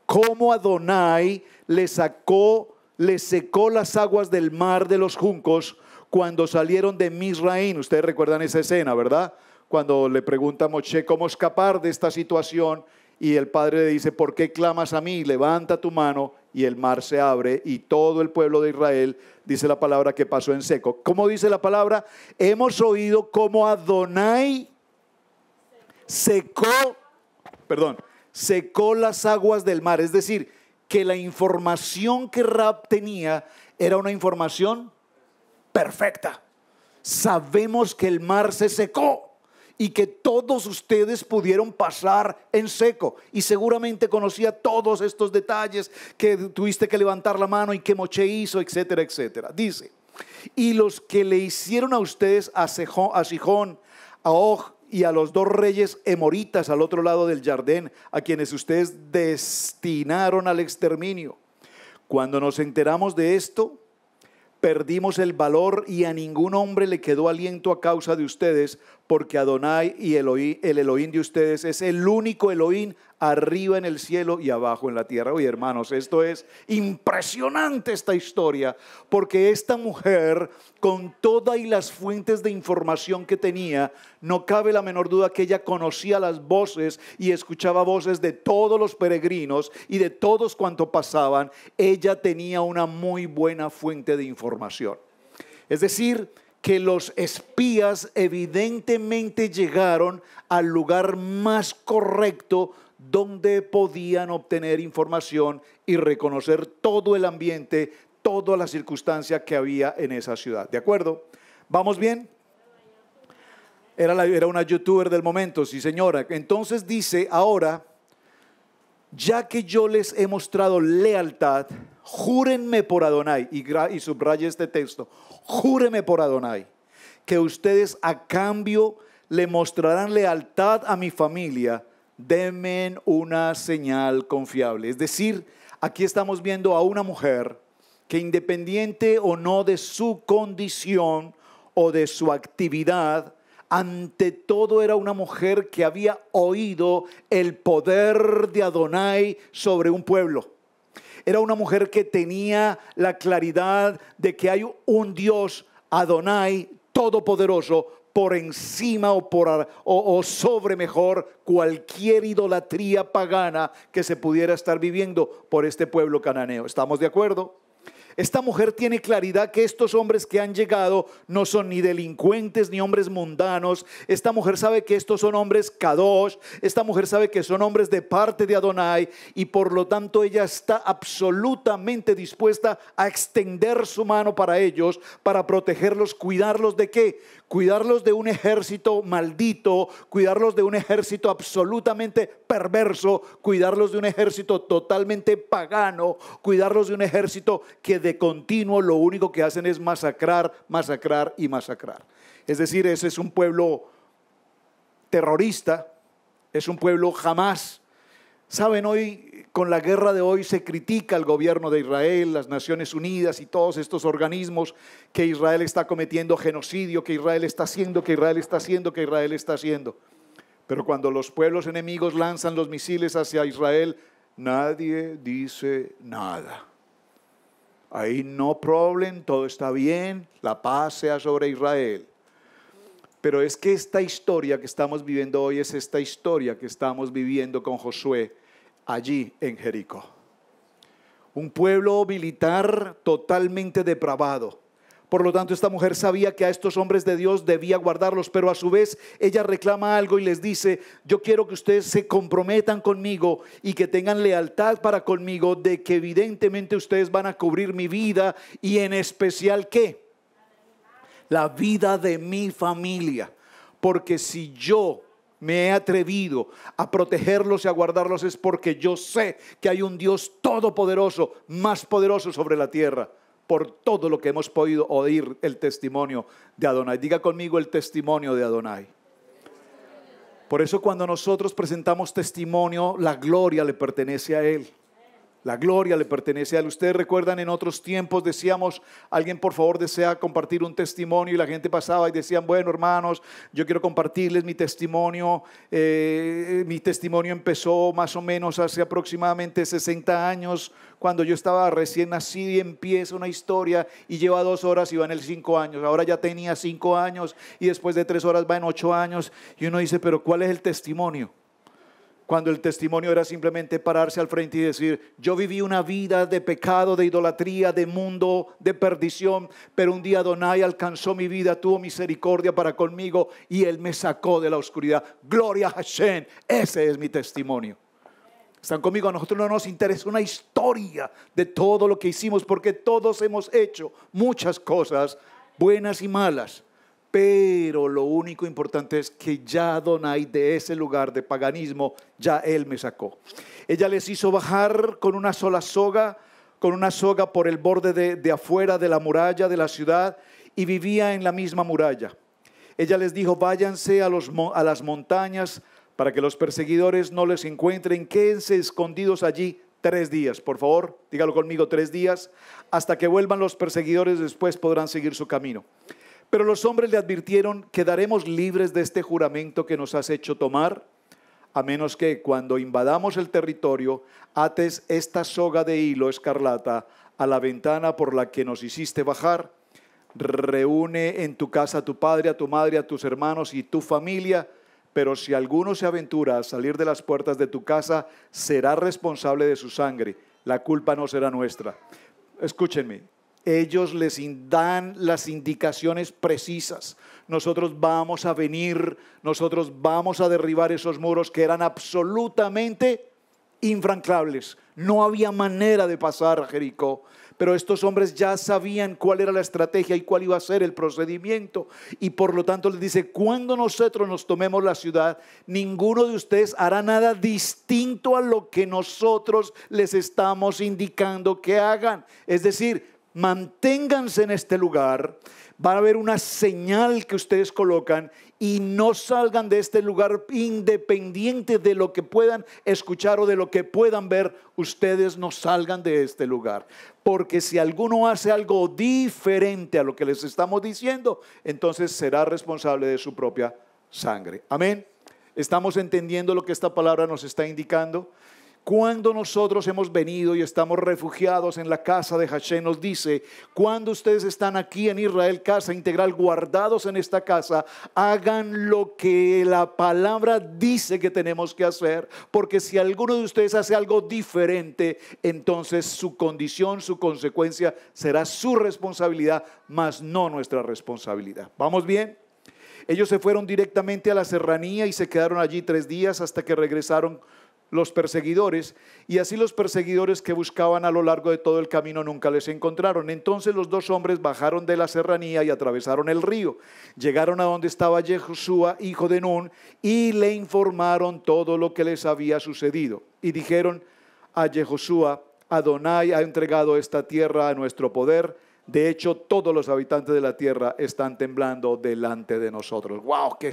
cómo Adonai le sacó, le secó las aguas del mar de los juncos cuando salieron de Misraín. Ustedes recuerdan esa escena, ¿verdad? Cuando le pregunta a cómo escapar de esta situación y el padre le dice, ¿por qué clamas a mí? Levanta tu mano y el mar se abre y todo el pueblo de Israel dice la palabra que pasó en seco. ¿Cómo dice la palabra? Hemos oído cómo Adonai secó, perdón, secó las aguas del mar. Es decir, que la información que Rab tenía era una información perfecta. Sabemos que el mar se secó y que todos ustedes pudieron pasar en seco. Y seguramente conocía todos estos detalles, que tuviste que levantar la mano y que Moche hizo, etcétera, etcétera. Dice, y los que le hicieron a ustedes a, a Sijón, a Og y a los dos reyes emoritas al otro lado del jardín, a quienes ustedes destinaron al exterminio. Cuando nos enteramos de esto, perdimos el valor y a ningún hombre le quedó aliento a causa de ustedes, porque Adonai y el Elohim de ustedes es el único Elohim arriba en el cielo y abajo en la tierra. Oye, hermanos, esto es impresionante esta historia, porque esta mujer, con todas y las fuentes de información que tenía, no cabe la menor duda que ella conocía las voces y escuchaba voces de todos los peregrinos y de todos cuanto pasaban. Ella tenía una muy buena fuente de información. Es decir, que los espías evidentemente llegaron al lugar más correcto donde podían obtener información y reconocer todo el ambiente, toda la circunstancia que había en esa ciudad. ¿De acuerdo? ¿Vamos bien? Era, era una youtuber del momento, sí señora. Entonces dice, ahora, ya que yo les he mostrado lealtad, júrenme por Adonai, y, y subraye este texto, Júreme por Adonai, que ustedes a cambio le mostrarán lealtad a mi familia. Denme una señal confiable. Es decir, aquí estamos viendo a una mujer que independiente o no de su condición o de su actividad, ante todo era una mujer que había oído el poder de Adonai sobre un pueblo era una mujer que tenía la claridad de que hay un Dios, Adonai, todopoderoso, por encima o, por, sobre mejor cualquier idolatría pagana que se pudiera estar viviendo por este pueblo cananeo. ¿Estamos de acuerdo? Esta mujer tiene claridad que estos hombres que han llegado no son ni delincuentes ni hombres mundanos. Esta mujer sabe que estos son hombres kadosh. Esta mujer sabe que son hombres de parte de Adonai y por lo tanto ella está absolutamente dispuesta a extender su mano para ellos, para protegerlos, cuidarlos de qué? cuidarlos de un ejército maldito, cuidarlos de un ejército absolutamente perverso, cuidarlos de un ejército totalmente pagano, cuidarlos de un ejército que de continuo lo único que hacen es masacrar, masacrar y masacrar. Es decir, ese es un pueblo terrorista, es un pueblo jamás. Saben, hoy con la guerra de hoy se critica al gobierno de Israel, las Naciones Unidas y todos estos organismos que Israel está cometiendo genocidio, que Israel está haciendo, que Israel está haciendo, que Israel está haciendo. Pero cuando los pueblos enemigos lanzan los misiles hacia Israel, nadie dice nada. Ahí no problem, todo está bien, la paz sea sobre Israel. Pero es que esta historia que estamos viviendo hoy es esta historia que estamos viviendo con Josué allí en Jericó. Un pueblo militar totalmente depravado. Por lo tanto, esta mujer sabía que a estos hombres de Dios debía guardarlos, pero a su vez ella reclama algo y les dice, yo quiero que ustedes se comprometan conmigo y que tengan lealtad para conmigo de que evidentemente ustedes van a cubrir mi vida y en especial qué? La vida de mi familia. Porque si yo me he atrevido a protegerlos y a guardarlos es porque yo sé que hay un Dios todopoderoso, más poderoso sobre la tierra, por todo lo que hemos podido oír el testimonio de Adonai. Diga conmigo el testimonio de Adonai. Por eso cuando nosotros presentamos testimonio, la gloria le pertenece a Él. La gloria le pertenece a él. Ustedes recuerdan en otros tiempos decíamos, alguien por favor desea compartir un testimonio y la gente pasaba y decían, bueno hermanos, yo quiero compartirles mi testimonio. Eh, mi testimonio empezó más o menos hace aproximadamente 60 años, cuando yo estaba recién nacido y empieza una historia y lleva dos horas y va en el cinco años. Ahora ya tenía cinco años y después de tres horas va en ocho años y uno dice, pero ¿cuál es el testimonio? cuando el testimonio era simplemente pararse al frente y decir, yo viví una vida de pecado, de idolatría, de mundo, de perdición, pero un día Donai alcanzó mi vida, tuvo misericordia para conmigo y él me sacó de la oscuridad. Gloria a Hashem, ese es mi testimonio. Están conmigo, a nosotros no nos interesa una historia de todo lo que hicimos, porque todos hemos hecho muchas cosas buenas y malas. Pero lo único importante es que ya Adonai de ese lugar de paganismo, ya él me sacó. Ella les hizo bajar con una sola soga, con una soga por el borde de, afuera de la muralla de la ciudad y vivía en la misma muralla. Ella les dijo, váyanse a, a las montañas para que los perseguidores no les encuentren, quédense escondidos allí tres días, por favor, dígalo conmigo, tres días, hasta que vuelvan los perseguidores, después podrán seguir su camino. Pero los hombres le advirtieron, quedaremos libres de este juramento que nos has hecho tomar, a menos que cuando invadamos el territorio ates esta soga de hilo escarlata a la ventana por la que nos hiciste bajar, reúne en tu casa a tu padre, a tu madre, a tus hermanos y tu familia, pero si alguno se aventura a salir de las puertas de tu casa, será responsable de su sangre, la culpa no será nuestra. Escúchenme, ellos les dan las indicaciones precisas. Nosotros vamos a venir, nosotros vamos a derribar esos muros que eran absolutamente infrancables. No había manera de pasar a Jericó. Pero estos hombres ya sabían cuál era la estrategia y cuál iba a ser el procedimiento. Y por lo tanto les dice, cuando nosotros nos tomemos la ciudad, ninguno de ustedes hará nada distinto a lo que nosotros les estamos indicando que hagan. Es decir, manténganse en este lugar, va a haber una señal que ustedes colocan y no salgan de este lugar independiente de lo que puedan escuchar o de lo que puedan ver, ustedes no salgan de este lugar. Porque si alguno hace algo diferente a lo que les estamos diciendo, entonces será responsable de su propia sangre. Amén. ¿Estamos entendiendo lo que esta palabra nos está indicando? Cuando nosotros hemos venido y estamos refugiados en la casa de Hashem, nos dice, cuando ustedes están aquí en Israel, casa integral, guardados en esta casa, hagan lo que la palabra dice que tenemos que hacer, porque si alguno de ustedes hace algo diferente, entonces su condición, su consecuencia será su responsabilidad, mas no nuestra responsabilidad. ¿Vamos bien? Ellos se fueron directamente a la serranía y se quedaron allí tres días hasta que regresaron los perseguidores, y así los perseguidores que buscaban a lo largo de todo el camino nunca les encontraron. Entonces los dos hombres bajaron de la serranía y atravesaron el río. Llegaron a donde estaba Jehoshua, hijo de Nun, y le informaron todo lo que les había sucedido. Y dijeron a Jehoshua, Adonai ha entregado esta tierra a nuestro poder. De hecho, todos los habitantes de la tierra están temblando delante de nosotros. ¡Wow! ¡Qué,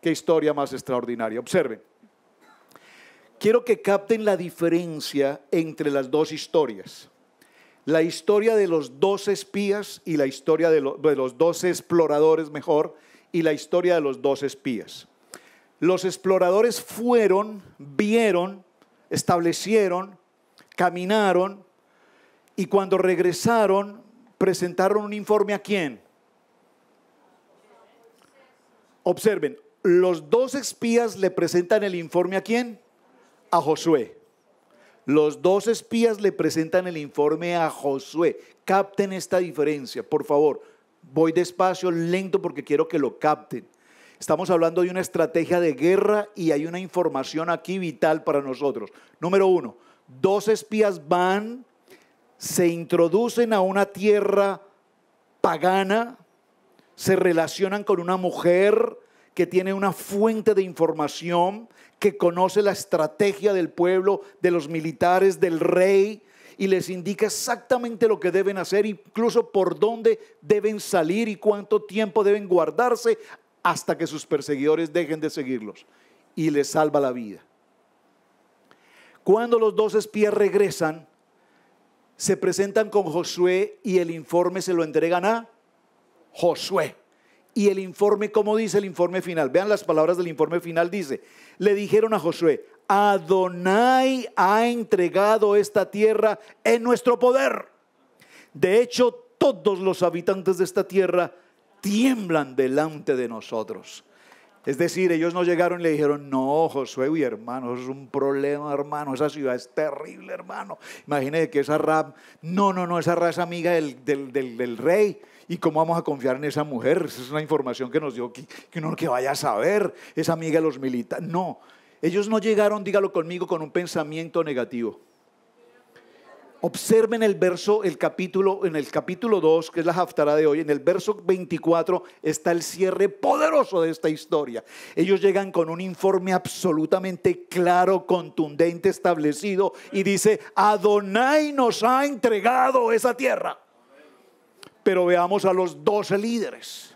qué historia más extraordinaria! Observen. Quiero que capten la diferencia entre las dos historias. La historia de los dos espías y la historia de, los dos exploradores, mejor, y la historia de los dos espías. Los exploradores fueron, vieron, establecieron, caminaron y cuando regresaron presentaron un informe a quién. Observen, los dos espías le presentan el informe a quién? a Josué. Los dos espías le presentan el informe a Josué. Capten esta diferencia, por favor. Voy despacio, lento, porque quiero que lo capten. Estamos hablando de una estrategia de guerra y hay una información aquí vital para nosotros. Número uno, dos espías van, se introducen a una tierra pagana, se relacionan con una mujer, que tiene una fuente de información, que conoce la estrategia del pueblo, de los militares, del rey, y les indica exactamente lo que deben hacer, incluso por dónde deben salir y cuánto tiempo deben guardarse hasta que sus perseguidores dejen de seguirlos. Y les salva la vida. Cuando los dos espías regresan, se presentan con Josué y el informe se lo entregan a Josué. Y el informe, como dice el informe final? Vean las palabras del informe final. Dice, le dijeron a Josué, Adonai ha entregado esta tierra en nuestro poder. De hecho, todos los habitantes de esta tierra tiemblan delante de nosotros. Es decir, ellos no llegaron y le dijeron, no, Josué y hermano, eso es un problema, hermano, esa ciudad es terrible, hermano. imagínese que esa rap, no, no, no, esa es amiga del, rey. ¿Y cómo vamos a confiar en esa mujer? Esa es una información que nos dio que, que uno que vaya a saber, esa amiga de los militares. No, ellos no llegaron, dígalo conmigo, con un pensamiento negativo. Observen el verso, el capítulo, en el capítulo 2, que es la haftara de hoy, en el verso 24 está el cierre poderoso de esta historia. Ellos llegan con un informe absolutamente claro, contundente, establecido, y dice, Adonai nos ha entregado esa tierra. Pero veamos a los 12 líderes.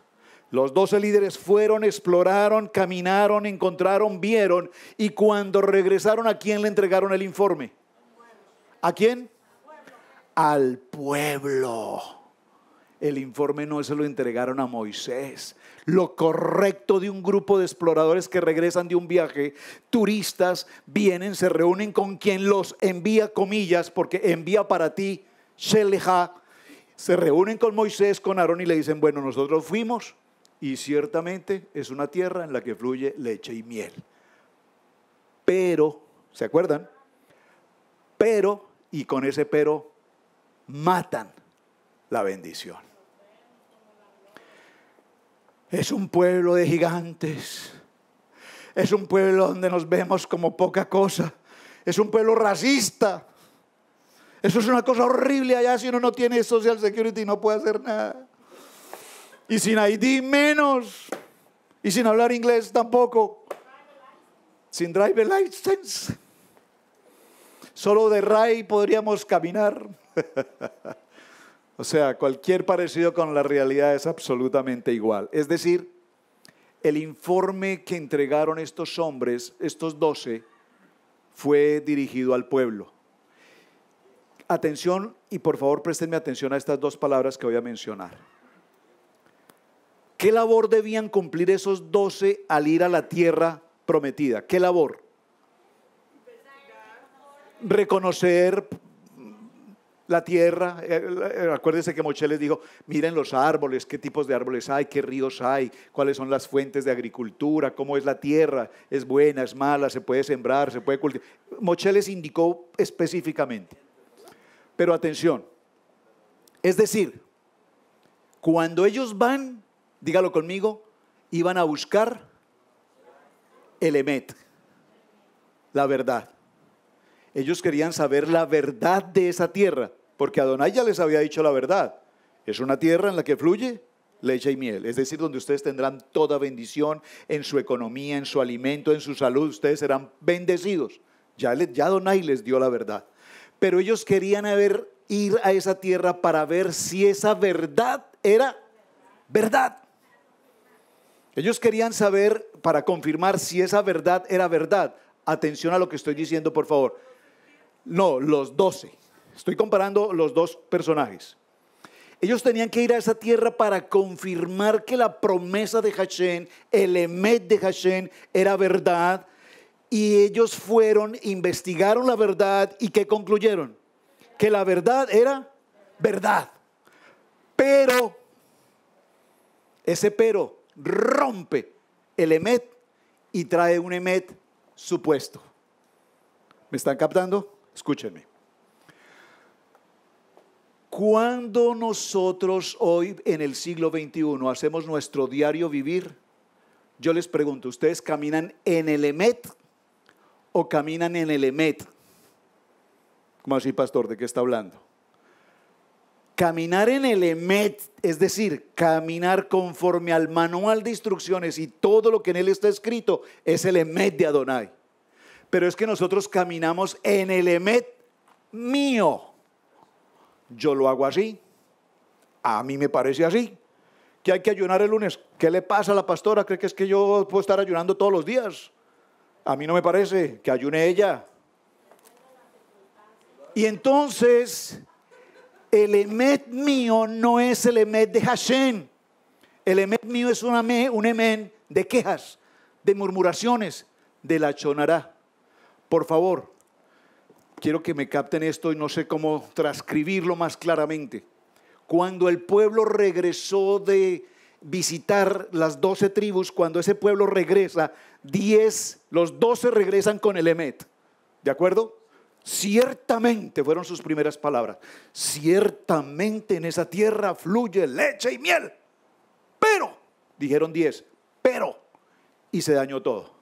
Los 12 líderes fueron, exploraron, caminaron, encontraron, vieron, y cuando regresaron, ¿a quién le entregaron el informe? ¿A quién? al pueblo. El informe no se lo entregaron a Moisés. Lo correcto de un grupo de exploradores que regresan de un viaje, turistas, vienen, se reúnen con quien los envía, comillas, porque envía para ti, Sheleja. Se reúnen con Moisés, con Aarón y le dicen, bueno, nosotros fuimos y ciertamente es una tierra en la que fluye leche y miel. Pero, ¿se acuerdan? Pero, y con ese pero matan la bendición. Es un pueblo de gigantes. Es un pueblo donde nos vemos como poca cosa. Es un pueblo racista. Eso es una cosa horrible allá si uno no tiene Social Security no puede hacer nada. Y sin ID menos. Y sin hablar inglés tampoco. Sin driver license. Solo de RAI podríamos caminar. (laughs) o sea, cualquier parecido con la realidad es absolutamente igual. Es decir, el informe que entregaron estos hombres, estos doce, fue dirigido al pueblo. Atención, y por favor prestenme atención a estas dos palabras que voy a mencionar. ¿Qué labor debían cumplir esos doce al ir a la tierra prometida? ¿Qué labor? Reconocer la tierra. Eh, eh, Acuérdense que Mocheles dijo, miren los árboles, qué tipos de árboles hay, qué ríos hay, cuáles son las fuentes de agricultura, cómo es la tierra, es buena, es mala, se puede sembrar, se puede cultivar. Mocheles indicó específicamente. Pero atención, es decir, cuando ellos van, dígalo conmigo, iban a buscar el Emet, la verdad ellos querían saber la verdad de esa tierra, porque Adonai ya les había dicho la verdad. Es una tierra en la que fluye leche y miel, es decir, donde ustedes tendrán toda bendición en su economía, en su alimento, en su salud, ustedes serán bendecidos. Ya, Adonai les dio la verdad. Pero ellos querían ir a esa tierra para ver si esa verdad era verdad. Ellos querían saber para confirmar si esa verdad era verdad. Atención a lo que estoy diciendo, por favor. No, los doce. Estoy comparando los dos personajes. Ellos tenían que ir a esa tierra para confirmar que la promesa de Hashem, el Emet de Hashem, era verdad. Y ellos fueron, investigaron la verdad y que concluyeron que la verdad era verdad. Pero, ese pero rompe el Emet y trae un Emet supuesto. ¿Me están captando? Escúchenme. Cuando nosotros hoy en el siglo XXI hacemos nuestro diario vivir, yo les pregunto, ¿ustedes caminan en el Emet o caminan en el Emet? ¿Cómo así, pastor? ¿De qué está hablando? Caminar en el Emet, es decir, caminar conforme al manual de instrucciones y todo lo que en él está escrito, es el Emet de Adonai pero es que nosotros caminamos en el emet mío. Yo lo hago así. A mí me parece así. Que hay que ayunar el lunes. ¿Qué le pasa a la pastora? ¿Cree que es que yo puedo estar ayunando todos los días? A mí no me parece que ayune ella. Y entonces, el emet mío no es el emet de Hashem. El emet mío es un, emet un emen de quejas, de murmuraciones, de la chonará. Por favor, quiero que me capten esto y no sé cómo transcribirlo más claramente. Cuando el pueblo regresó de visitar las doce tribus, cuando ese pueblo regresa, diez, los doce regresan con el Emet. ¿De acuerdo? Ciertamente fueron sus primeras palabras. Ciertamente en esa tierra fluye leche y miel. Pero, dijeron diez, pero, y se dañó todo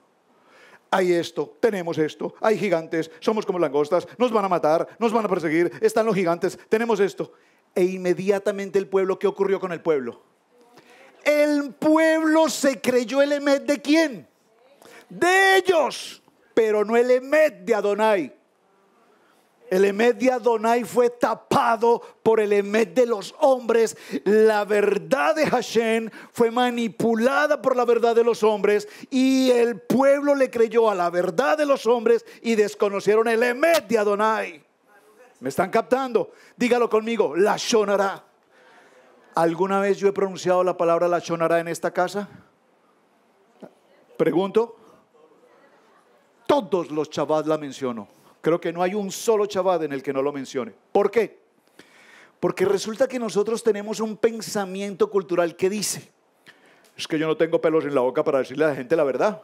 hay esto, tenemos esto, hay gigantes, somos como langostas, nos van a matar, nos van a perseguir, están los gigantes, tenemos esto. E inmediatamente el pueblo, ¿qué ocurrió con el pueblo? El pueblo se creyó el Emet de quién? De ellos, pero no el Emet de Adonai. El Emet de Adonai fue tapado por el Emet de los hombres. La verdad de Hashem fue manipulada por la verdad de los hombres. Y el pueblo le creyó a la verdad de los hombres y desconocieron el Emet de Adonai. ¿Me están captando? Dígalo conmigo, la Shonará. ¿Alguna vez yo he pronunciado la palabra la Shonará en esta casa? Pregunto. Todos los chavas la menciono. Creo que no hay un solo chaval en el que no lo mencione. ¿Por qué? Porque resulta que nosotros tenemos un pensamiento cultural que dice, es que yo no tengo pelos en la boca para decirle a la gente la verdad.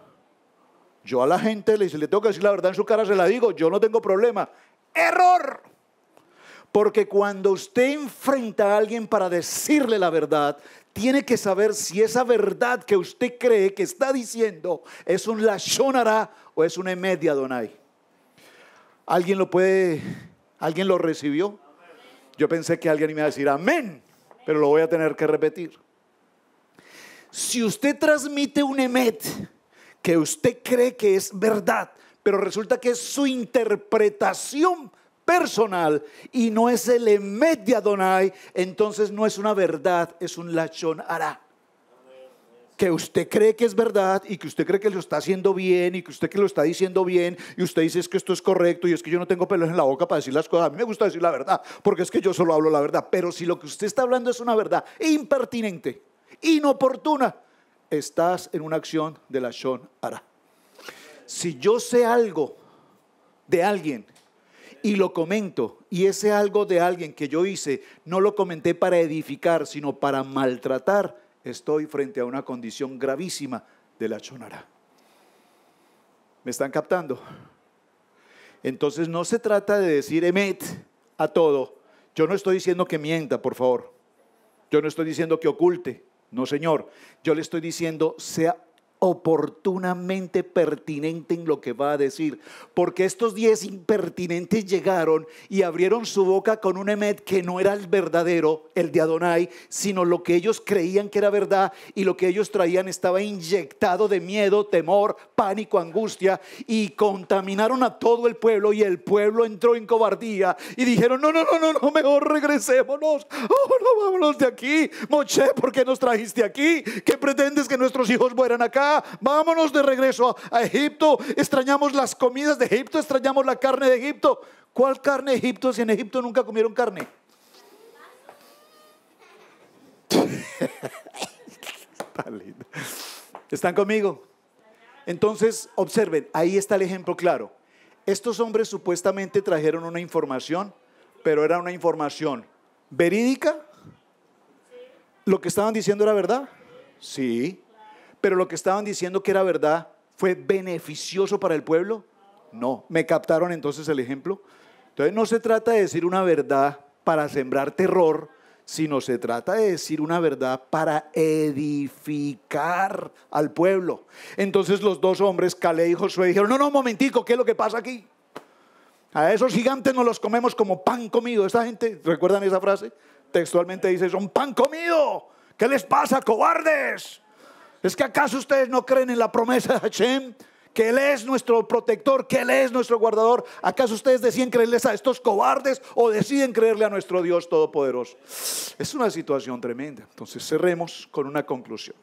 Yo a la gente le, le tengo que decir la verdad en su cara, se la digo, yo no tengo problema. Error. Porque cuando usted enfrenta a alguien para decirle la verdad, tiene que saber si esa verdad que usted cree que está diciendo es un lashonara o es una media donai. ¿Alguien lo puede, alguien lo recibió? Yo pensé que alguien iba a decir amén, pero lo voy a tener que repetir. Si usted transmite un emet que usted cree que es verdad, pero resulta que es su interpretación personal y no es el emet de Adonai, entonces no es una verdad, es un lachón hará que usted cree que es verdad y que usted cree que lo está haciendo bien y que usted que lo está diciendo bien y usted dice es que esto es correcto y es que yo no tengo pelos en la boca para decir las cosas. A mí me gusta decir la verdad porque es que yo solo hablo la verdad. Pero si lo que usted está hablando es una verdad impertinente, inoportuna, estás en una acción de la Shon Si yo sé algo de alguien y lo comento, y ese algo de alguien que yo hice no lo comenté para edificar, sino para maltratar, estoy frente a una condición gravísima de la chonara. ¿Me están captando? Entonces no se trata de decir emet a todo. Yo no estoy diciendo que mienta, por favor. Yo no estoy diciendo que oculte. No, señor. Yo le estoy diciendo sea oportunamente pertinente en lo que va a decir. Porque estos diez impertinentes llegaron y abrieron su boca con un Emet que no era el verdadero, el de Adonai, sino lo que ellos creían que era verdad y lo que ellos traían estaba inyectado de miedo, temor, pánico, angustia y contaminaron a todo el pueblo y el pueblo entró en cobardía y dijeron, no, no, no, no, no mejor regresémonos, oh, no, vámonos de aquí, Moche, ¿por qué nos trajiste aquí? ¿Qué pretendes que nuestros hijos mueran acá? vámonos de regreso a, Egipto, extrañamos las comidas de Egipto, extrañamos la carne de Egipto. ¿Cuál carne de Egipto si en Egipto nunca comieron carne? (laughs) ¿Están conmigo? Entonces, observen, ahí está el ejemplo claro. Estos hombres supuestamente trajeron una información, pero era una información verídica. ¿Lo que estaban diciendo era verdad? Sí pero lo que estaban diciendo que era verdad fue beneficioso para el pueblo? No. ¿Me captaron entonces el ejemplo? Entonces no se trata de decir una verdad para sembrar terror, sino se trata de decir una verdad para edificar al pueblo. Entonces los dos hombres, Calé y Josué, dijeron, no, no, un momentico, ¿qué es lo que pasa aquí? A esos gigantes nos los comemos como pan comido. Esta gente, ¿recuerdan esa frase? Textualmente dice, son pan comido. ¿Qué les pasa, cobardes? ¿Es que acaso ustedes no creen en la promesa de Hashem? Que Él es nuestro protector, que Él es nuestro guardador. ¿Acaso ustedes deciden creerles a estos cobardes o deciden creerle a nuestro Dios Todopoderoso? Es una situación tremenda. Entonces cerremos con una conclusión.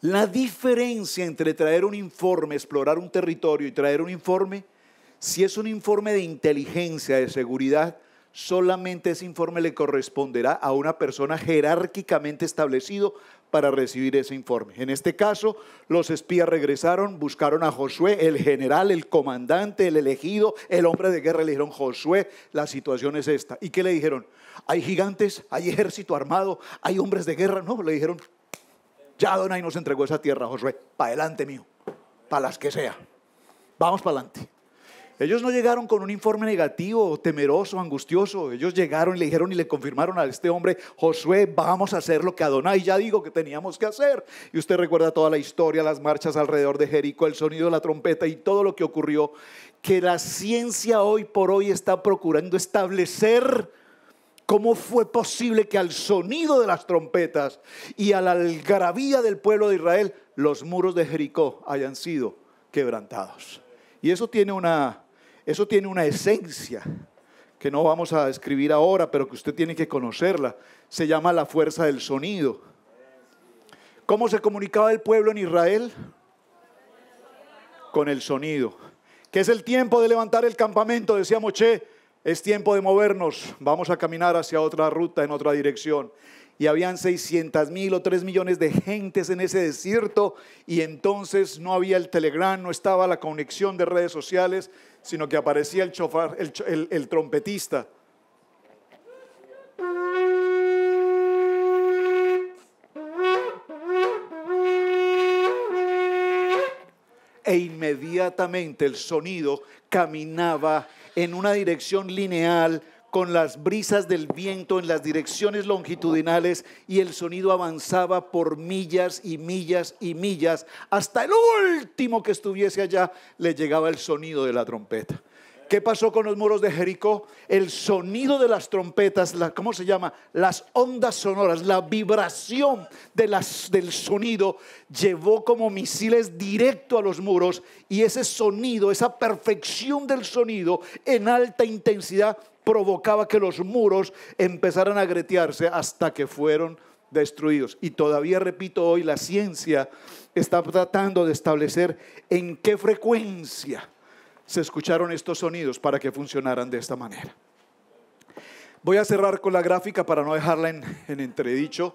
La diferencia entre traer un informe, explorar un territorio y traer un informe, si es un informe de inteligencia, de seguridad, solamente ese informe le corresponderá a una persona jerárquicamente establecido para recibir ese informe. En este caso, los espías regresaron, buscaron a Josué, el general, el comandante, el elegido, el hombre de guerra, le dijeron, Josué, la situación es esta. ¿Y qué le dijeron? Hay gigantes, hay ejército armado, hay hombres de guerra. No, le dijeron, ya Adonai nos entregó esa tierra, Josué, para adelante mío, para las que sea. Vamos para adelante. Ellos no llegaron con un informe negativo, temeroso, angustioso. Ellos llegaron y le dijeron y le confirmaron a este hombre, Josué, vamos a hacer lo que Adonai ya dijo que teníamos que hacer. Y usted recuerda toda la historia, las marchas alrededor de Jericó, el sonido de la trompeta y todo lo que ocurrió, que la ciencia hoy por hoy está procurando establecer ¿Cómo fue posible que al sonido de las trompetas y a la algarabía del pueblo de Israel, los muros de Jericó hayan sido quebrantados? Y eso tiene una eso tiene una esencia que no vamos a describir ahora, pero que usted tiene que conocerla. Se llama la fuerza del sonido. ¿Cómo se comunicaba el pueblo en Israel? Con el sonido. Que es el tiempo de levantar el campamento, decía Moche. es tiempo de movernos, vamos a caminar hacia otra ruta, en otra dirección. Y habían 600 mil o 3 millones de gentes en ese desierto y entonces no había el Telegram, no estaba la conexión de redes sociales, sino que aparecía el, chofar, el, el trompetista. E inmediatamente el sonido caminaba en una dirección lineal con las brisas del viento en las direcciones longitudinales y el sonido avanzaba por millas y millas y millas. Hasta el último que estuviese allá le llegaba el sonido de la trompeta. ¿Qué pasó con los muros de Jericó? El sonido de las trompetas, la, ¿cómo se llama? Las ondas sonoras, la vibración de las, del sonido llevó como misiles directo a los muros y ese sonido, esa perfección del sonido en alta intensidad provocaba que los muros empezaran a gretearse hasta que fueron destruidos. Y todavía, repito, hoy la ciencia está tratando de establecer en qué frecuencia se escucharon estos sonidos para que funcionaran de esta manera. Voy a cerrar con la gráfica para no dejarla en, en entredicho.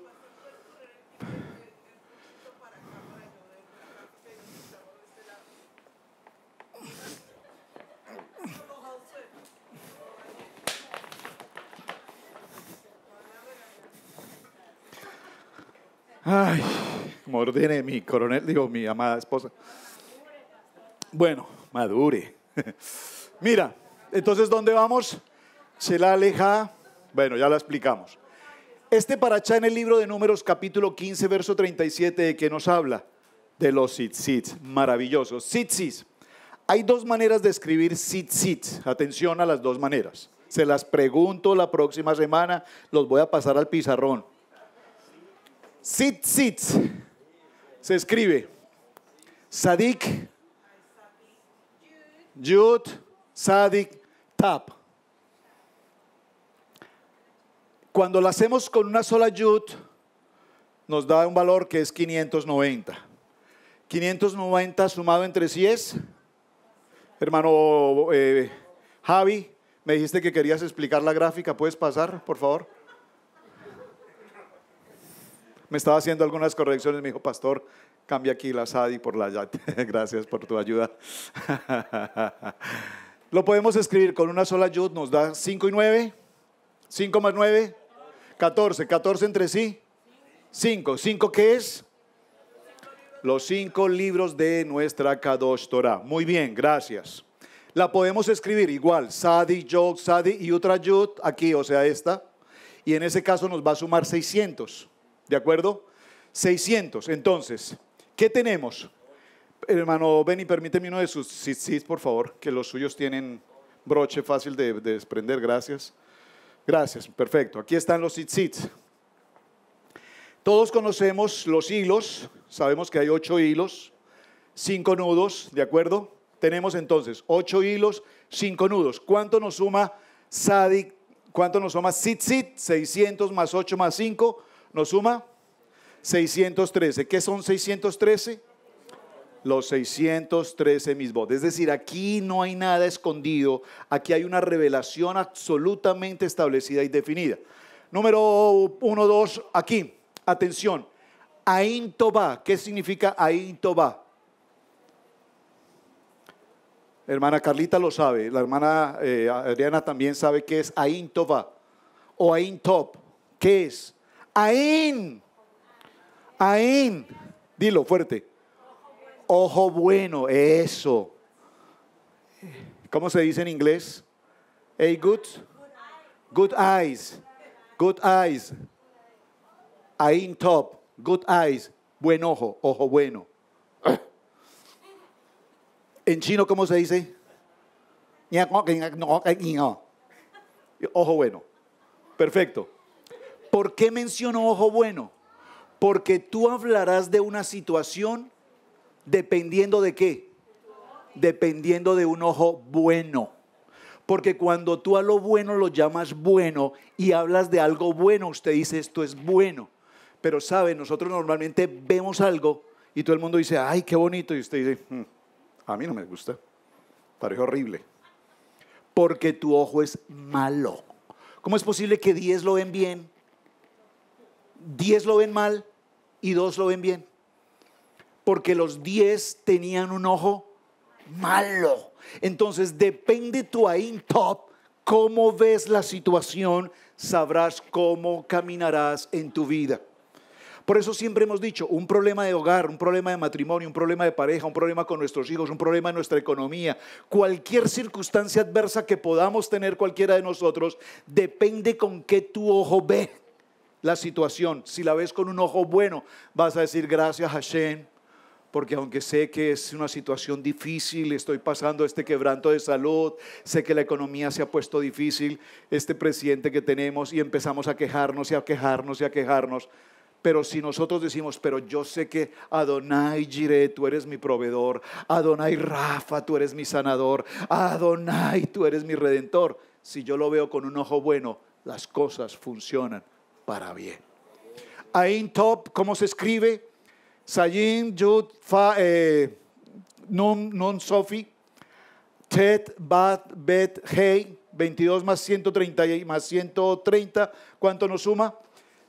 Ay, como ordene mi coronel, digo, mi amada esposa. Bueno, madure. (laughs) Mira, entonces, ¿dónde vamos? Se la aleja. Bueno, ya la explicamos. Este paracha en el libro de Números, capítulo 15, verso 37, ¿de qué nos habla? De los tzitzit, maravillosos. Tzitzit. Hay dos maneras de escribir tzitzit. Atención a las dos maneras. Se las pregunto la próxima semana, los voy a pasar al pizarrón. Sit, sit. Se escribe. Sadik. Yud. Sadik. Tap. Cuando lo hacemos con una sola yud, nos da un valor que es 590. 590 sumado entre sí es, hermano eh, Javi, me dijiste que querías explicar la gráfica, ¿puedes pasar, por favor? me estaba haciendo algunas correcciones, me dijo, pastor, cambia aquí la SADI por la YAT. (laughs) Gracias por tu ayuda. (laughs) Lo podemos escribir con una sola yud, nos da 5 y 9, 5 más 9, 14, 14 entre sí, 5, 5 qué es? Los cinco libros de nuestra Kadosh Torah. Muy bien, gracias. La podemos escribir igual, Sadi, Yod, Sadi y otra Yud, aquí, o sea, esta. Y en ese caso nos va a sumar 600. ¿De acuerdo? 600. Entonces, ¿qué tenemos? Hermano Benny, permíteme uno de sus sit por favor, que los suyos tienen broche fácil de, desprender. Gracias. Gracias, perfecto. Aquí están los sit Todos conocemos los hilos, sabemos que hay ocho hilos, cinco nudos, ¿de acuerdo? Tenemos entonces ocho hilos, cinco nudos. ¿Cuánto nos suma Sadik? ¿Cuánto nos suma sit 600 más 8 más 5, nos suma 613. ¿Qué son 613? Los 613 mismos. Es decir, aquí no hay nada escondido, aquí hay una revelación absolutamente establecida y definida. Número 1, 2, aquí, atención, Ain ¿Qué significa Aintoba? Hermana Carlita lo sabe, la hermana eh, Adriana también sabe qué es Ain o Aintop. ¿Qué es? Aín. Aín. Dilo fuerte. Ojo bueno, eso. ¿Cómo se dice en inglés? good. Good eyes. Good eyes. Ain top. Good eyes. Buen ojo. Ojo bueno. En chino, ¿cómo se dice? Ojo bueno. Perfecto. ¿Por qué menciono ojo bueno? Porque tú hablarás de una situación dependiendo de qué? Dependiendo de un ojo bueno. Porque cuando tú a lo bueno lo llamas bueno y hablas de algo bueno, usted dice esto es bueno. Pero sabe, nosotros normalmente vemos algo y todo el mundo dice, ay, qué bonito. Y usted dice, hmm, a mí no me gusta. Parece horrible. Porque tu ojo es malo. ¿Cómo es posible que 10 lo ven bien Diez lo ven mal y dos lo ven bien. Porque los diez tenían un ojo malo. Entonces depende tu ahí top, cómo ves la situación, sabrás cómo caminarás en tu vida. Por eso siempre hemos dicho, un problema de hogar, un problema de matrimonio, un problema de pareja, un problema con nuestros hijos, un problema en nuestra economía, cualquier circunstancia adversa que podamos tener cualquiera de nosotros, depende con qué tu ojo ve la situación. Si la ves con un ojo bueno, vas a decir gracias Hashem, porque aunque sé que es una situación difícil, estoy pasando este quebranto de salud, sé que la economía se ha puesto difícil, este presidente que tenemos y empezamos a quejarnos y a quejarnos y a quejarnos. Pero si nosotros decimos, pero yo sé que Adonai Jireh, tú eres mi proveedor, Adonai Rafa, tú eres mi sanador, Adonai, tú eres mi redentor. Si yo lo veo con un ojo bueno, las cosas funcionan para bien. Ain Top, ¿cómo se escribe? Sayin Yud Fa eh, Nun, Sofi. Tet Bat Bet Hey. 22 más 130 más 130. ¿Cuánto nos suma?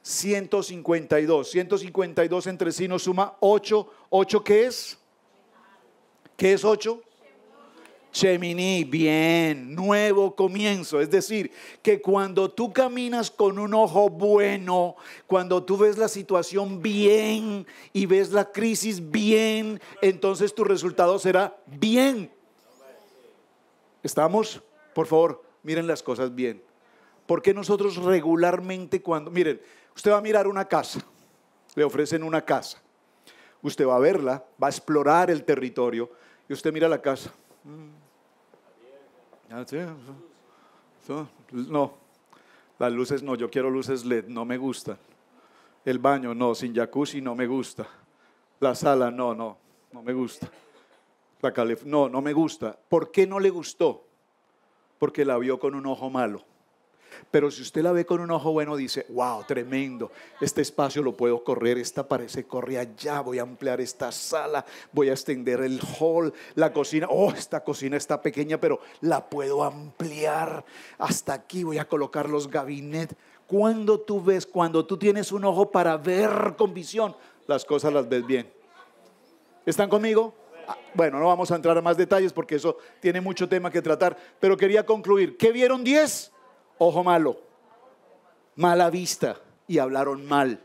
152. 152 entre sí nos suma 8. ¿8 qué es? ¿Qué es 8? Cheminí, bien, nuevo comienzo. Es decir, que cuando tú caminas con un ojo bueno, cuando tú ves la situación bien y ves la crisis bien, entonces tu resultado será bien. ¿Estamos? Por favor, miren las cosas bien. Porque nosotros regularmente cuando, miren, usted va a mirar una casa, le ofrecen una casa, usted va a verla, va a explorar el territorio y usted mira la casa. Mm. Ah, no, las luces no, yo quiero luces LED, no me gustan. El baño, no, sin jacuzzi, no me gusta. La sala, no, no, no me gusta. La calef no, no me gusta. ¿Por qué no le gustó? Porque la vio con un ojo malo. Pero si usted la ve con un ojo bueno, dice, wow, tremendo, este espacio lo puedo correr, esta parece corre allá, voy a ampliar esta sala, voy a extender el hall, la cocina, oh, esta cocina está pequeña, pero la puedo ampliar, hasta aquí voy a colocar los gabinetes. Cuando tú ves, cuando tú tienes un ojo para ver con visión, las cosas las ves bien. ¿Están conmigo? Ah, bueno, no vamos a entrar a más detalles porque eso tiene mucho tema que tratar, pero quería concluir. ¿Qué vieron 10? ojo malo, mala vista y hablaron mal.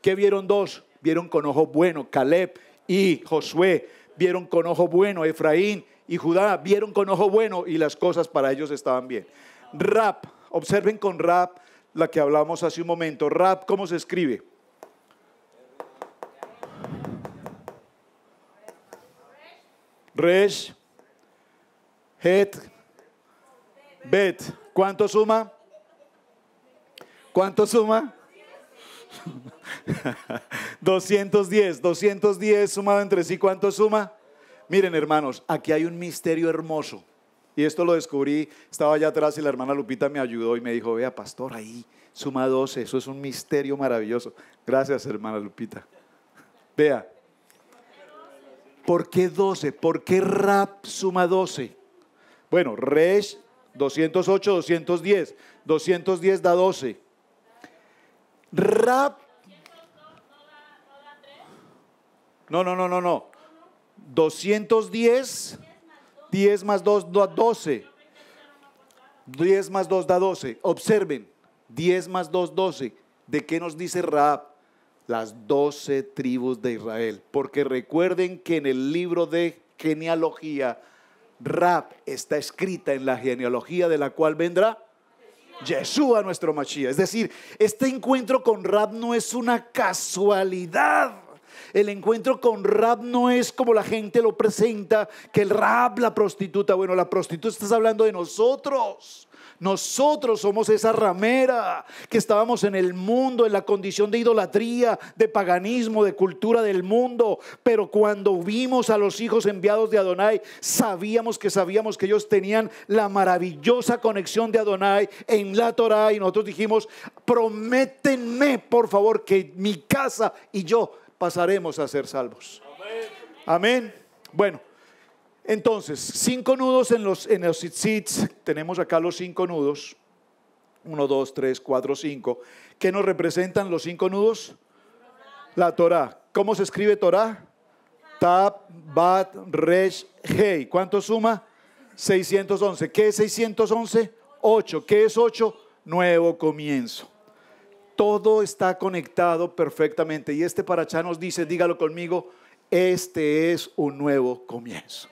¿Qué vieron dos? Vieron con ojo bueno Caleb y Josué, vieron con ojo bueno Efraín y Judá, vieron con ojo bueno y las cosas para ellos estaban bien. Rap, observen con rap la que hablamos hace un momento. Rap, ¿cómo se escribe? Resh, Het, Bet. ¿Cuánto suma? ¿Cuánto suma? 210, (laughs) 210 sumado entre sí, ¿cuánto suma? Miren hermanos, aquí hay un misterio hermoso. Y esto lo descubrí, estaba allá atrás y la hermana Lupita me ayudó y me dijo, vea pastor, ahí suma 12, eso es un misterio maravilloso. Gracias hermana Lupita. Vea, ¿por qué 12? ¿Por qué rap suma 12? Bueno, Resh 208, 210. 210 da 12. Rap. No, no, no, no, no. 210, 10 más 2 da 12. 10 más 2 da 12. Observen, 10 más 2, 12. ¿De qué nos dice Raab? Las 12 tribus de Israel. Porque recuerden que en el libro de genealogía Rab está escrita en la genealogía de la cual vendrá Yeshua nuestro Mashiach. Es decir, este encuentro con Rab no es una casualidad. El encuentro con Rab no es como la gente lo presenta, que el Rab, la prostituta, bueno, la prostituta estás hablando de nosotros. Nosotros somos esa ramera que estábamos en el mundo, en la condición de idolatría, de paganismo, de cultura del mundo. Pero cuando vimos a los hijos enviados de Adonai, sabíamos que sabíamos que ellos tenían la maravillosa conexión de Adonai en la Torah. Y nosotros dijimos, prométenme, por favor, que mi casa y yo pasaremos a ser salvos. Amén. Amén. Bueno. Entonces, cinco nudos en los, en los tenemos acá los cinco nudos, Uno, dos, tres, cuatro, cinco ¿Qué nos representan los cinco nudos? La Torah. ¿Cómo se escribe Torah? Tab, Bat, Resh, hey ¿Cuánto suma? 611. ¿Qué es 611? 8. ¿Qué es 8? Nuevo comienzo. Todo está conectado perfectamente. Y este parachá nos dice, dígalo conmigo, este es un nuevo comienzo.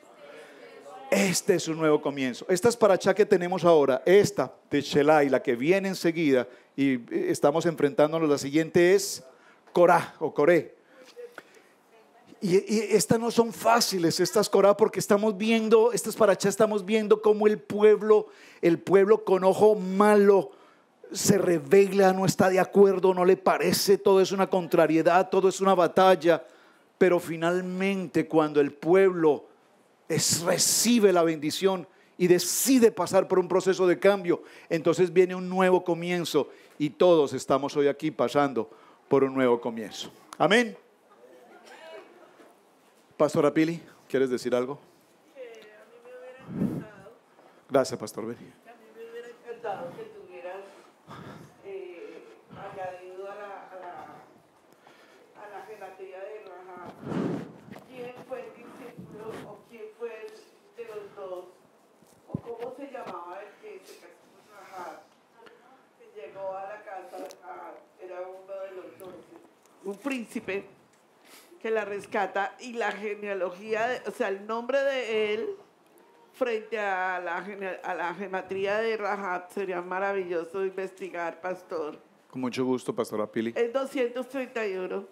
Este es un nuevo comienzo. Esta Estas parachá que tenemos ahora, esta de Shelay, la que viene enseguida y eh, estamos enfrentándonos, la siguiente es Corá o Coré. Y, estas no son fáciles, estas Corá, porque estamos viendo, estas parachá estamos viendo cómo el pueblo, el pueblo con ojo malo, se revela, no está de acuerdo, no le parece, todo es una contrariedad, todo es una batalla. Pero finalmente cuando el pueblo es, recibe la bendición y decide pasar por un proceso de cambio, entonces viene un nuevo comienzo y todos estamos hoy aquí pasando por un nuevo comienzo. Amén. Pastor Pili, ¿quieres decir algo? Gracias, Pastor encantado un príncipe que la rescata y la genealogía, o sea, el nombre de él frente a la, a la gematría de Rahab sería maravilloso investigar, pastor. Con mucho gusto, pastora Pili. Es 231.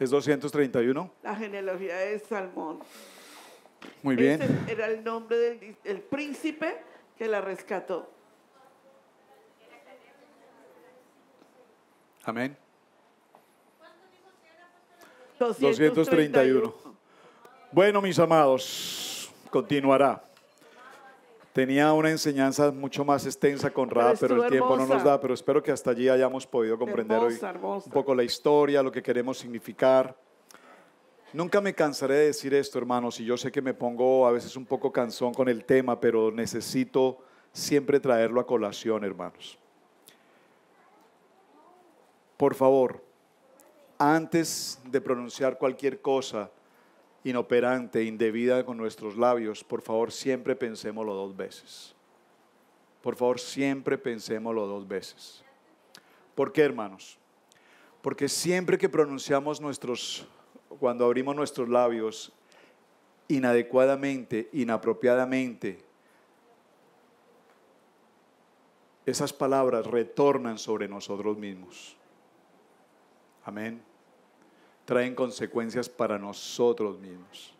¿Es 231? La genealogía de Salmón. Muy bien. era el nombre del príncipe que la rescató. Amén. 231. Bueno, mis amados, continuará. Tenía una enseñanza mucho más extensa con Ra, pero, el tiempo no nos da, pero espero que hasta allí hayamos podido comprender hoy un poco la historia, lo que queremos significar. Nunca me cansaré de decir esto, hermanos, y yo sé que me pongo a veces un poco cansón con el tema, pero necesito siempre traerlo a colación, hermanos. Por favor, antes de pronunciar cualquier cosa inoperante, indebida con nuestros labios, por favor siempre pensémoslo dos veces. Por favor siempre pensémoslo dos veces. ¿Por qué, hermanos? Porque siempre que pronunciamos nuestros, cuando abrimos nuestros labios inadecuadamente, inapropiadamente, esas palabras retornan sobre nosotros mismos. Amén traen consecuencias para nosotros mismos.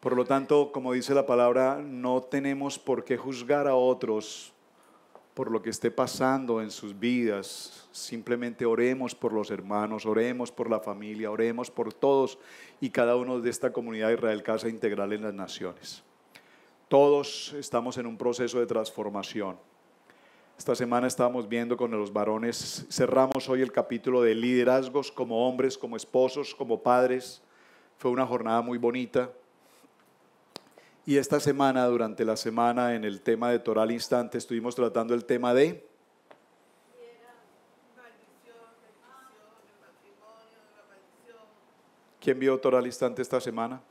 Por lo tanto, como dice la palabra, no tenemos por qué juzgar a otros por lo que esté pasando en sus vidas. Simplemente oremos por los hermanos, oremos por la familia, oremos por todos y cada uno de esta comunidad Israel Casa Integral en las Naciones. Todos estamos en un proceso de transformación. Esta semana estábamos viendo con los varones, cerramos hoy el capítulo de liderazgos como hombres, como esposos, como padres. Fue una jornada muy bonita. Y esta semana, durante la semana, en el tema de Toral Instante, estuvimos tratando el tema de... ¿Quién vio Toral Instante esta semana?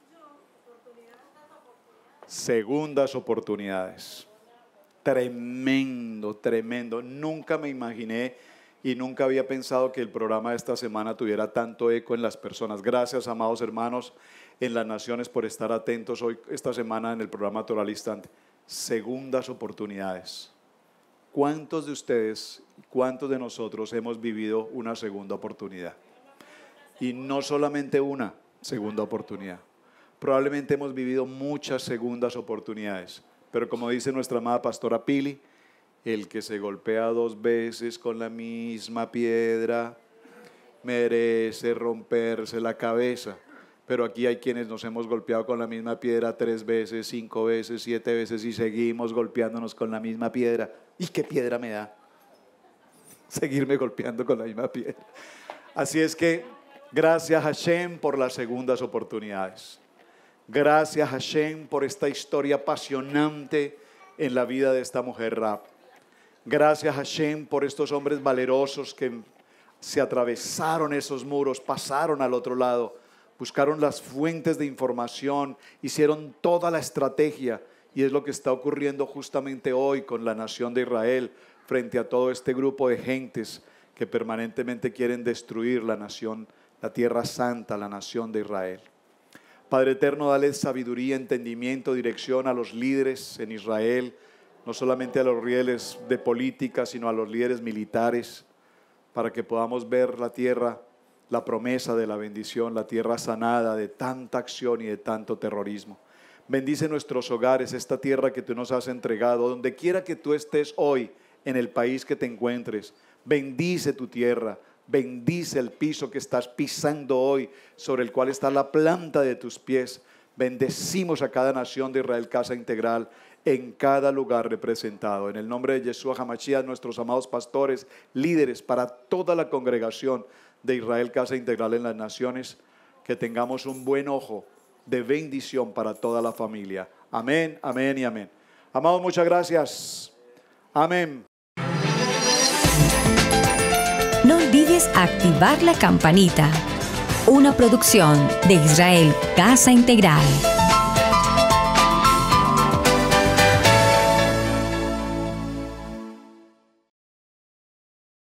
Segundas oportunidades tremendo, tremendo. Nunca me imaginé y nunca había pensado que el programa de esta semana tuviera tanto eco en las personas. Gracias, amados hermanos en las naciones por estar atentos hoy, esta semana en el programa Toral Instante. Segundas oportunidades. ¿Cuántos de ustedes, cuántos de nosotros hemos vivido una segunda oportunidad? Y no solamente una segunda oportunidad. Probablemente hemos vivido muchas segundas oportunidades. Pero como dice nuestra amada pastora Pili, el que se golpea dos veces con la misma piedra merece romperse la cabeza. Pero aquí hay quienes nos hemos golpeado con la misma piedra tres veces, cinco veces, siete veces y seguimos golpeándonos con la misma piedra. ¿Y qué piedra me da? Seguirme golpeando con la misma piedra. Así es que gracias a Hashem por las segundas oportunidades. Gracias Hashem por esta historia apasionante en la vida de esta mujer rap. Gracias Hashem por estos hombres valerosos que se atravesaron esos muros, pasaron al otro lado, buscaron las fuentes de información, hicieron toda la estrategia y es lo que está ocurriendo justamente hoy con la nación de Israel frente a todo este grupo de gentes que permanentemente quieren destruir la nación, la tierra santa, la nación de Israel. Padre eterno, dale sabiduría, entendimiento, dirección a los líderes en Israel, no solamente a los rieles de política, sino a los líderes militares, para que podamos ver la tierra, la promesa de la bendición, la tierra sanada de tanta acción y de tanto terrorismo. Bendice nuestros hogares, esta tierra que tú nos has entregado, donde quiera que tú estés hoy, en el país que te encuentres. Bendice tu tierra, Bendice el piso que estás pisando hoy, sobre el cual está la planta de tus pies. Bendecimos a cada nación de Israel, casa integral, en cada lugar representado. En el nombre de Yeshua Hamachia, nuestros amados pastores, líderes para toda la congregación de Israel, casa integral en las naciones, que tengamos un buen ojo de bendición para toda la familia. Amén, amén y amén. Amados, muchas gracias. Amén. activar la campanita. Una producción de Israel Casa Integral.